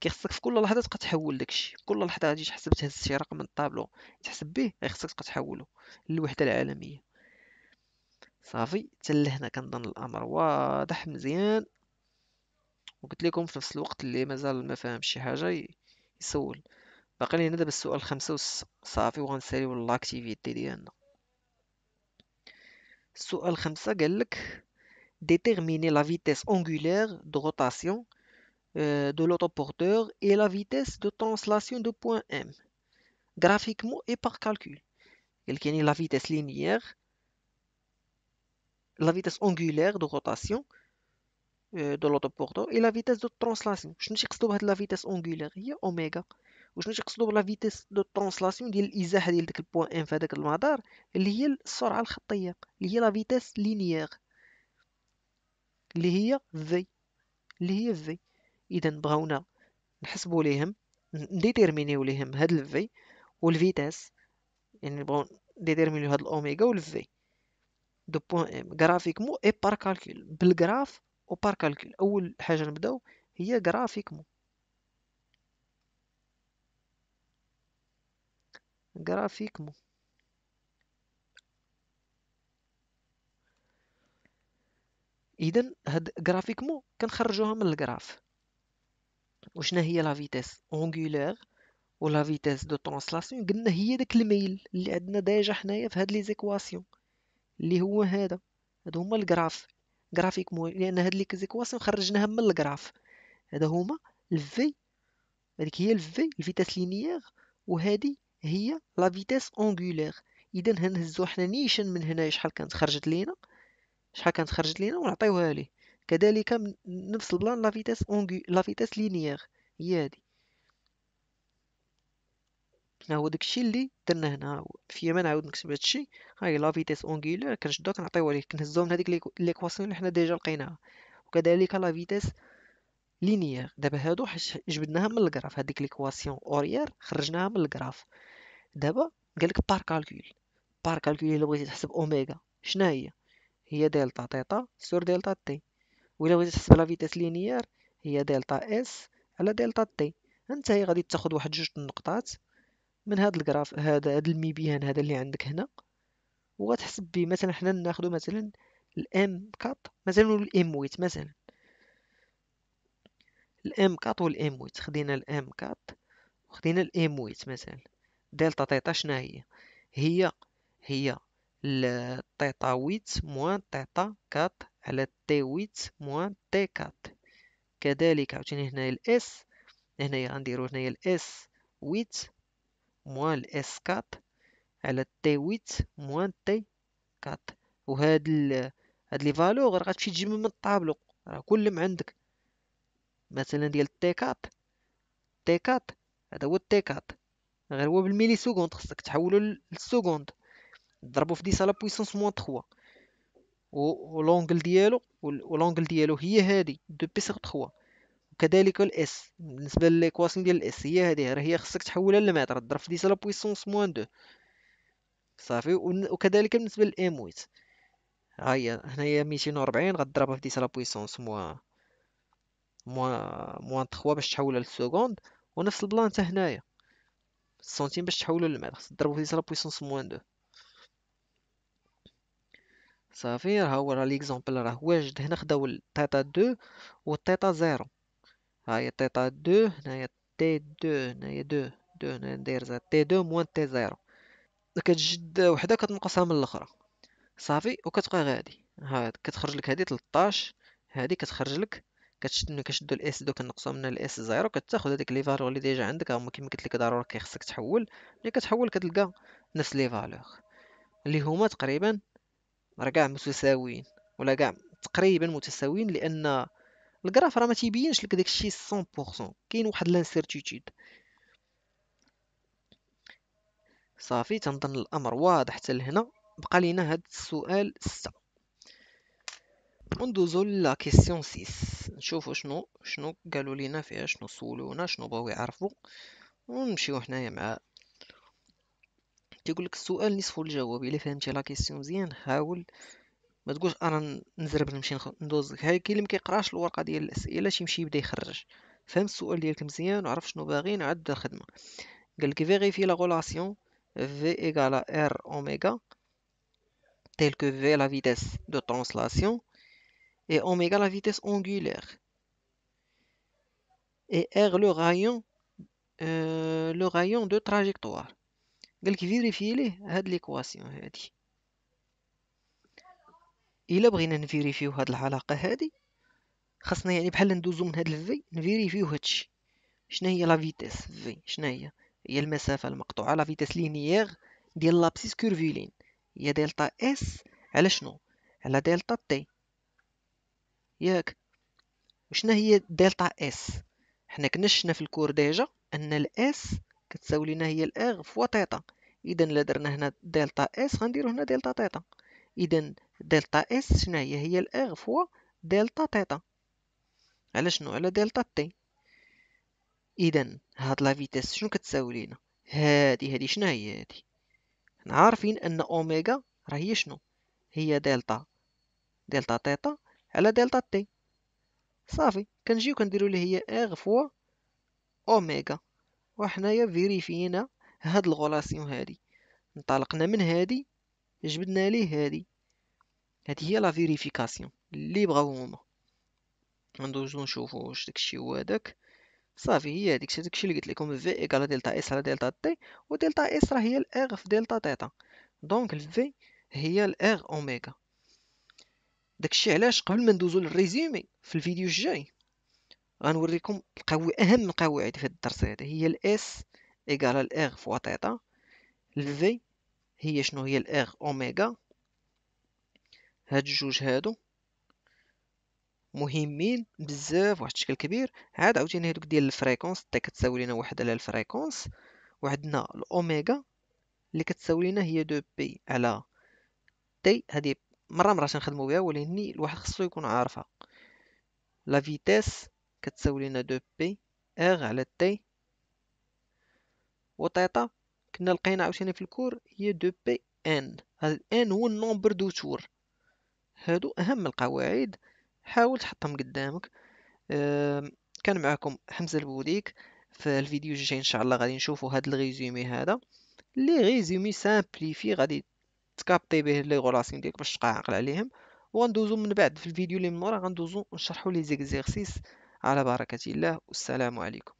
Speaker 1: كيخصك في كل لحظه تبقى تحول داكشي كل لحظه غادي تحسب تهز شي رقم من الطابلو تحسب به خصك تبقى تحولو للوحده العالميه صافي حتى لهنا كنظن الامر واضح مزيان وقلت لكم في نفس الوقت اللي مازال ما فاهم شي حاجه يسول باقي لينا دابا السؤال خمسة وستة صافي وغنساليو لاكتيفيتي ديالنا السؤال خمسة déterminer la vitesse angulaire de rotation euh, de l'autoporteur et la vitesse de translation de point M graphiquement et par calcul. Il y a la vitesse linéaire, la vitesse angulaire de rotation euh, de l'autoporteur et la vitesse de translation. Je ne sais pas la vitesse angulaire, il y oméga. نجي تيقصدوا بلا فيتيس دو ترونسلاسيون ديال الازاحه ديال داك البوان ان في هذاك المدار اللي هي السرعه الخطيه اللي هي لا فيتيس لينيير اللي هي في اللي هي في اذا بغاونا نحسبوا ليهم نديتيرمينيو ليهم هاد الفي والفيتاس يعني بغاو نديتيرمينيو هاد الاوميغا والفي دو بوان ام غرافيكمو اي بار كالكول بالغراف او بار كالكول اول حاجه نبداو هي غرافيكمو جرافيكمو اذا هاد جرافيكمو كنخرجوها من الجراف وشنا هي لا فيتيس اونغولير ولا فيتيس دو ترانسلاسيون قلنا هي داك الميل اللي عندنا ديجا حنايا في هاد لي زيكواسيون اللي هو هذا هادو هما الجراف مو لان هاد لي زيكواسيون خرجناها من الجراف هذا هما الفي هذيك هي الفي الفيتاس لينيير وهادي هي لا فيتيس اونغولير اذا هنهزو حنا نيشن من هنايا شحال كانت خرجت لينا شحال كانت خرجت لينا ونعطيوها ليه كذلك نفس البلان لا فيتيس اونغو لا فيتيس لينيير هي هادي ها هو داكشي اللي درنا هنا هو فيا ما نعاود نكتب هادشي هاي لا فيتيس اونغولير كنشدو كنعطيوها ليه كنهزو من هذيك ليكواسيون اللي حنا ديجا لقيناها وكذلك لا فيتيس لينيير دابا هادو جبدناها من الكراف هذيك ليكواسيون اوريير خرجناها من الكراف دابا قال لك بار كالكول بار كالكول الا بغيتي تحسب اوميغا شنو هي هي دلتا تيتا سور دلتا تي ولا بغيتي تحسب لا فيتاس لينيير هي دلتا اس على دلتا تي انت هي غادي تاخذ واحد جوج النقطات من هذا الجراف هذا هذا الميبيان هذا اللي عندك هنا وغتحسب به مثلا حنا ناخذ مثلا الام كات مثلا الام ويت مثلا الام كات والام ويت خدينا الام كات وخدينا الام ويت مثلا دلتا تيتا شنا هي هي هي تيتا ويت موان تيتا كات على تي ويت موان تي كات كذلك عاوتاني هنايا الاس هنايا غنديرو هنايا الاس ويت موان الاس كات على تي ويت موان تي كات وهاد ال هاد لي فالور غير غتمشي تجيب من الطابلو راه كل ما عندك مثلا ديال تي كات تي كات هذا هو تي كات غير هو بالميلي سكوند خصك تحولو للسكوند ضربو في 10 لا بويسونس موان 3 ولونجل ديالو ولونجل ديالو هي هادي دو بي تخوا 3 وكذلك الاس بالنسبه لليكواسيون ديال الاس هي هادي راه هي خصك تحولها للمتر ضرب في 10 لا بويسونس موان 2 صافي وكذلك بالنسبه للام ويت ها هي هنايا 240 غضربها في 10 لا بويسونس موان موان موان 3 باش تحولها للسكوند ونفس البلان حتى هنايا سنتيم باش تحولو للمتر خاص تضربو في 10 بويسونس موان دو صافي راه هو راه ليكزومبل راه واجد هنا خداو التيتا دو والتيتا 0 زيرو هي تيتا دو هنايا تي دو هنايا دو دو هنايا داير تي دو موان تي زيرو كتجد وحده كتنقصها من الاخرى صافي وكتبقى غادي هاد كتخرج لك هادي 13 هادي كتخرج لك كتشد كنشدو الاس دو كنقصو من الاس زيرو كتاخد هذيك لي فالور اللي ديجا عندك هما كيما قلت لك ضروري كيخصك تحول ملي كتحول كتلقى نفس لي فالور اللي هما تقريبا راه كاع متساويين ولا كاع تقريبا متساويين لان الجراف راه ما تيبينش لك داكشي 100% كاين واحد لانسيرتيتود صافي تنظن الامر واضح حتى لهنا بقى لينا هاد السؤال 6 ندوزو كيسيون سيس نشوفو شنو شنو قالو لينا فيها شنو سولونا شنو بغاو يعرفو ونمشيو حنايا معاه لك السؤال نصفو الجواب الا فهمتي لا كيسيون مزيان حاول ما تقولش انا نزرب نمشي ندوز هاي كاين اللي ما كيقراش الورقه ديال الاسئله تيمشي يبدا يخرج فهم السؤال ديالك مزيان وعرف شنو باغي نعاد بدا الخدمه قال لك فيريفي لا غولاسيون في ا ار اوميغا تيل كو في لا فيتيس دو ترانسلاسيون et oméga la vitesse angulaire. Et R le rayon euh, le rayon de trajectoire. قال فيريفي ليه هاد ليكواسيون هادي الا بغينا نفيريفيو هاد العلاقه هادي خاصنا يعني بحال ندوزو من هاد الفي نفيريفيو هادشي شنو هي لا فيتيس في شنو هي هي المسافه المقطوعه لا فيتيس لينيير ديال لابسيس كيرفيلين هي دلتا اس على شنو على دلتا تي ياك وشنا هي دلتا اس حنا كنا شفنا في الكور ديجا ان الاس كتساوي لينا هي الاغ فوا تيتا اذا الا درنا هنا دلتا اس غنديرو هنا دلتا تيتا اذا دلتا اس شنو هي هي الاغ فوا دلتا تيتا على شنو على دلتا تي اذا هاد لا فيتيس شنو كتساوي لينا هادي هادي شنو هي هادي حنا عارفين ان اوميغا راه هي شنو هي دلتا دلتا تيتا على دلتا تي صافي كنجيو كنديرو اللي هي اغ فوا اوميغا وحنايا فيريفينا هاد الغولاسيون هادي انطلقنا من هادي جبدنا ليه هادي هادي هي لا فيريفيكاسيون اللي بغاو هما ندوزو نشوفو واش داكشي هو هداك صافي هي هاديك داكشي اللي قلت لكم في ايكال دلتا اس على دلتا تي ودلتا اس راه هي الاغ في دلتا تيتا دونك الفي هي الاغ اوميغا داكشي علاش قبل ما ندوزو للريزومي في الفيديو الجاي غنوريكم القوي اهم القواعد في الدرس هذا هي الاس ال الاغ فوا تيتا الفي هي شنو هي الاغ اوميغا هاد الجوج هادو مهمين بزاف واحد الشكل كبير عاد عاوتاني هادوك ديال الفريكونس حتى كتساوي لينا واحد على الفريكونس وعندنا الاوميغا اللي كتساوي لينا هي دو بي على تي هادي مره مره نخدمو بها ولكن الواحد خصو يكون عارفها لا فيتيس كتساوي لينا دو بي ار على تي وطيطا كنا لقينا عاوتاني في الكور هي دو بي ان هاد ان هو النومبر دو تور هادو اهم القواعد حاول تحطهم قدامك كان معكم حمزه البوديك في الفيديو الجاي ان شاء الله غادي نشوفوا هاد الريزومي هذا لي ريزومي سامبليفي غادي تكابطي به لي غولاسيون ديالك باش تبقى عاقل عليهم وغندوزو من بعد في الفيديو اللي من مورا غندوزو نشرحو لي زيكزيرسيس على بركة الله والسلام عليكم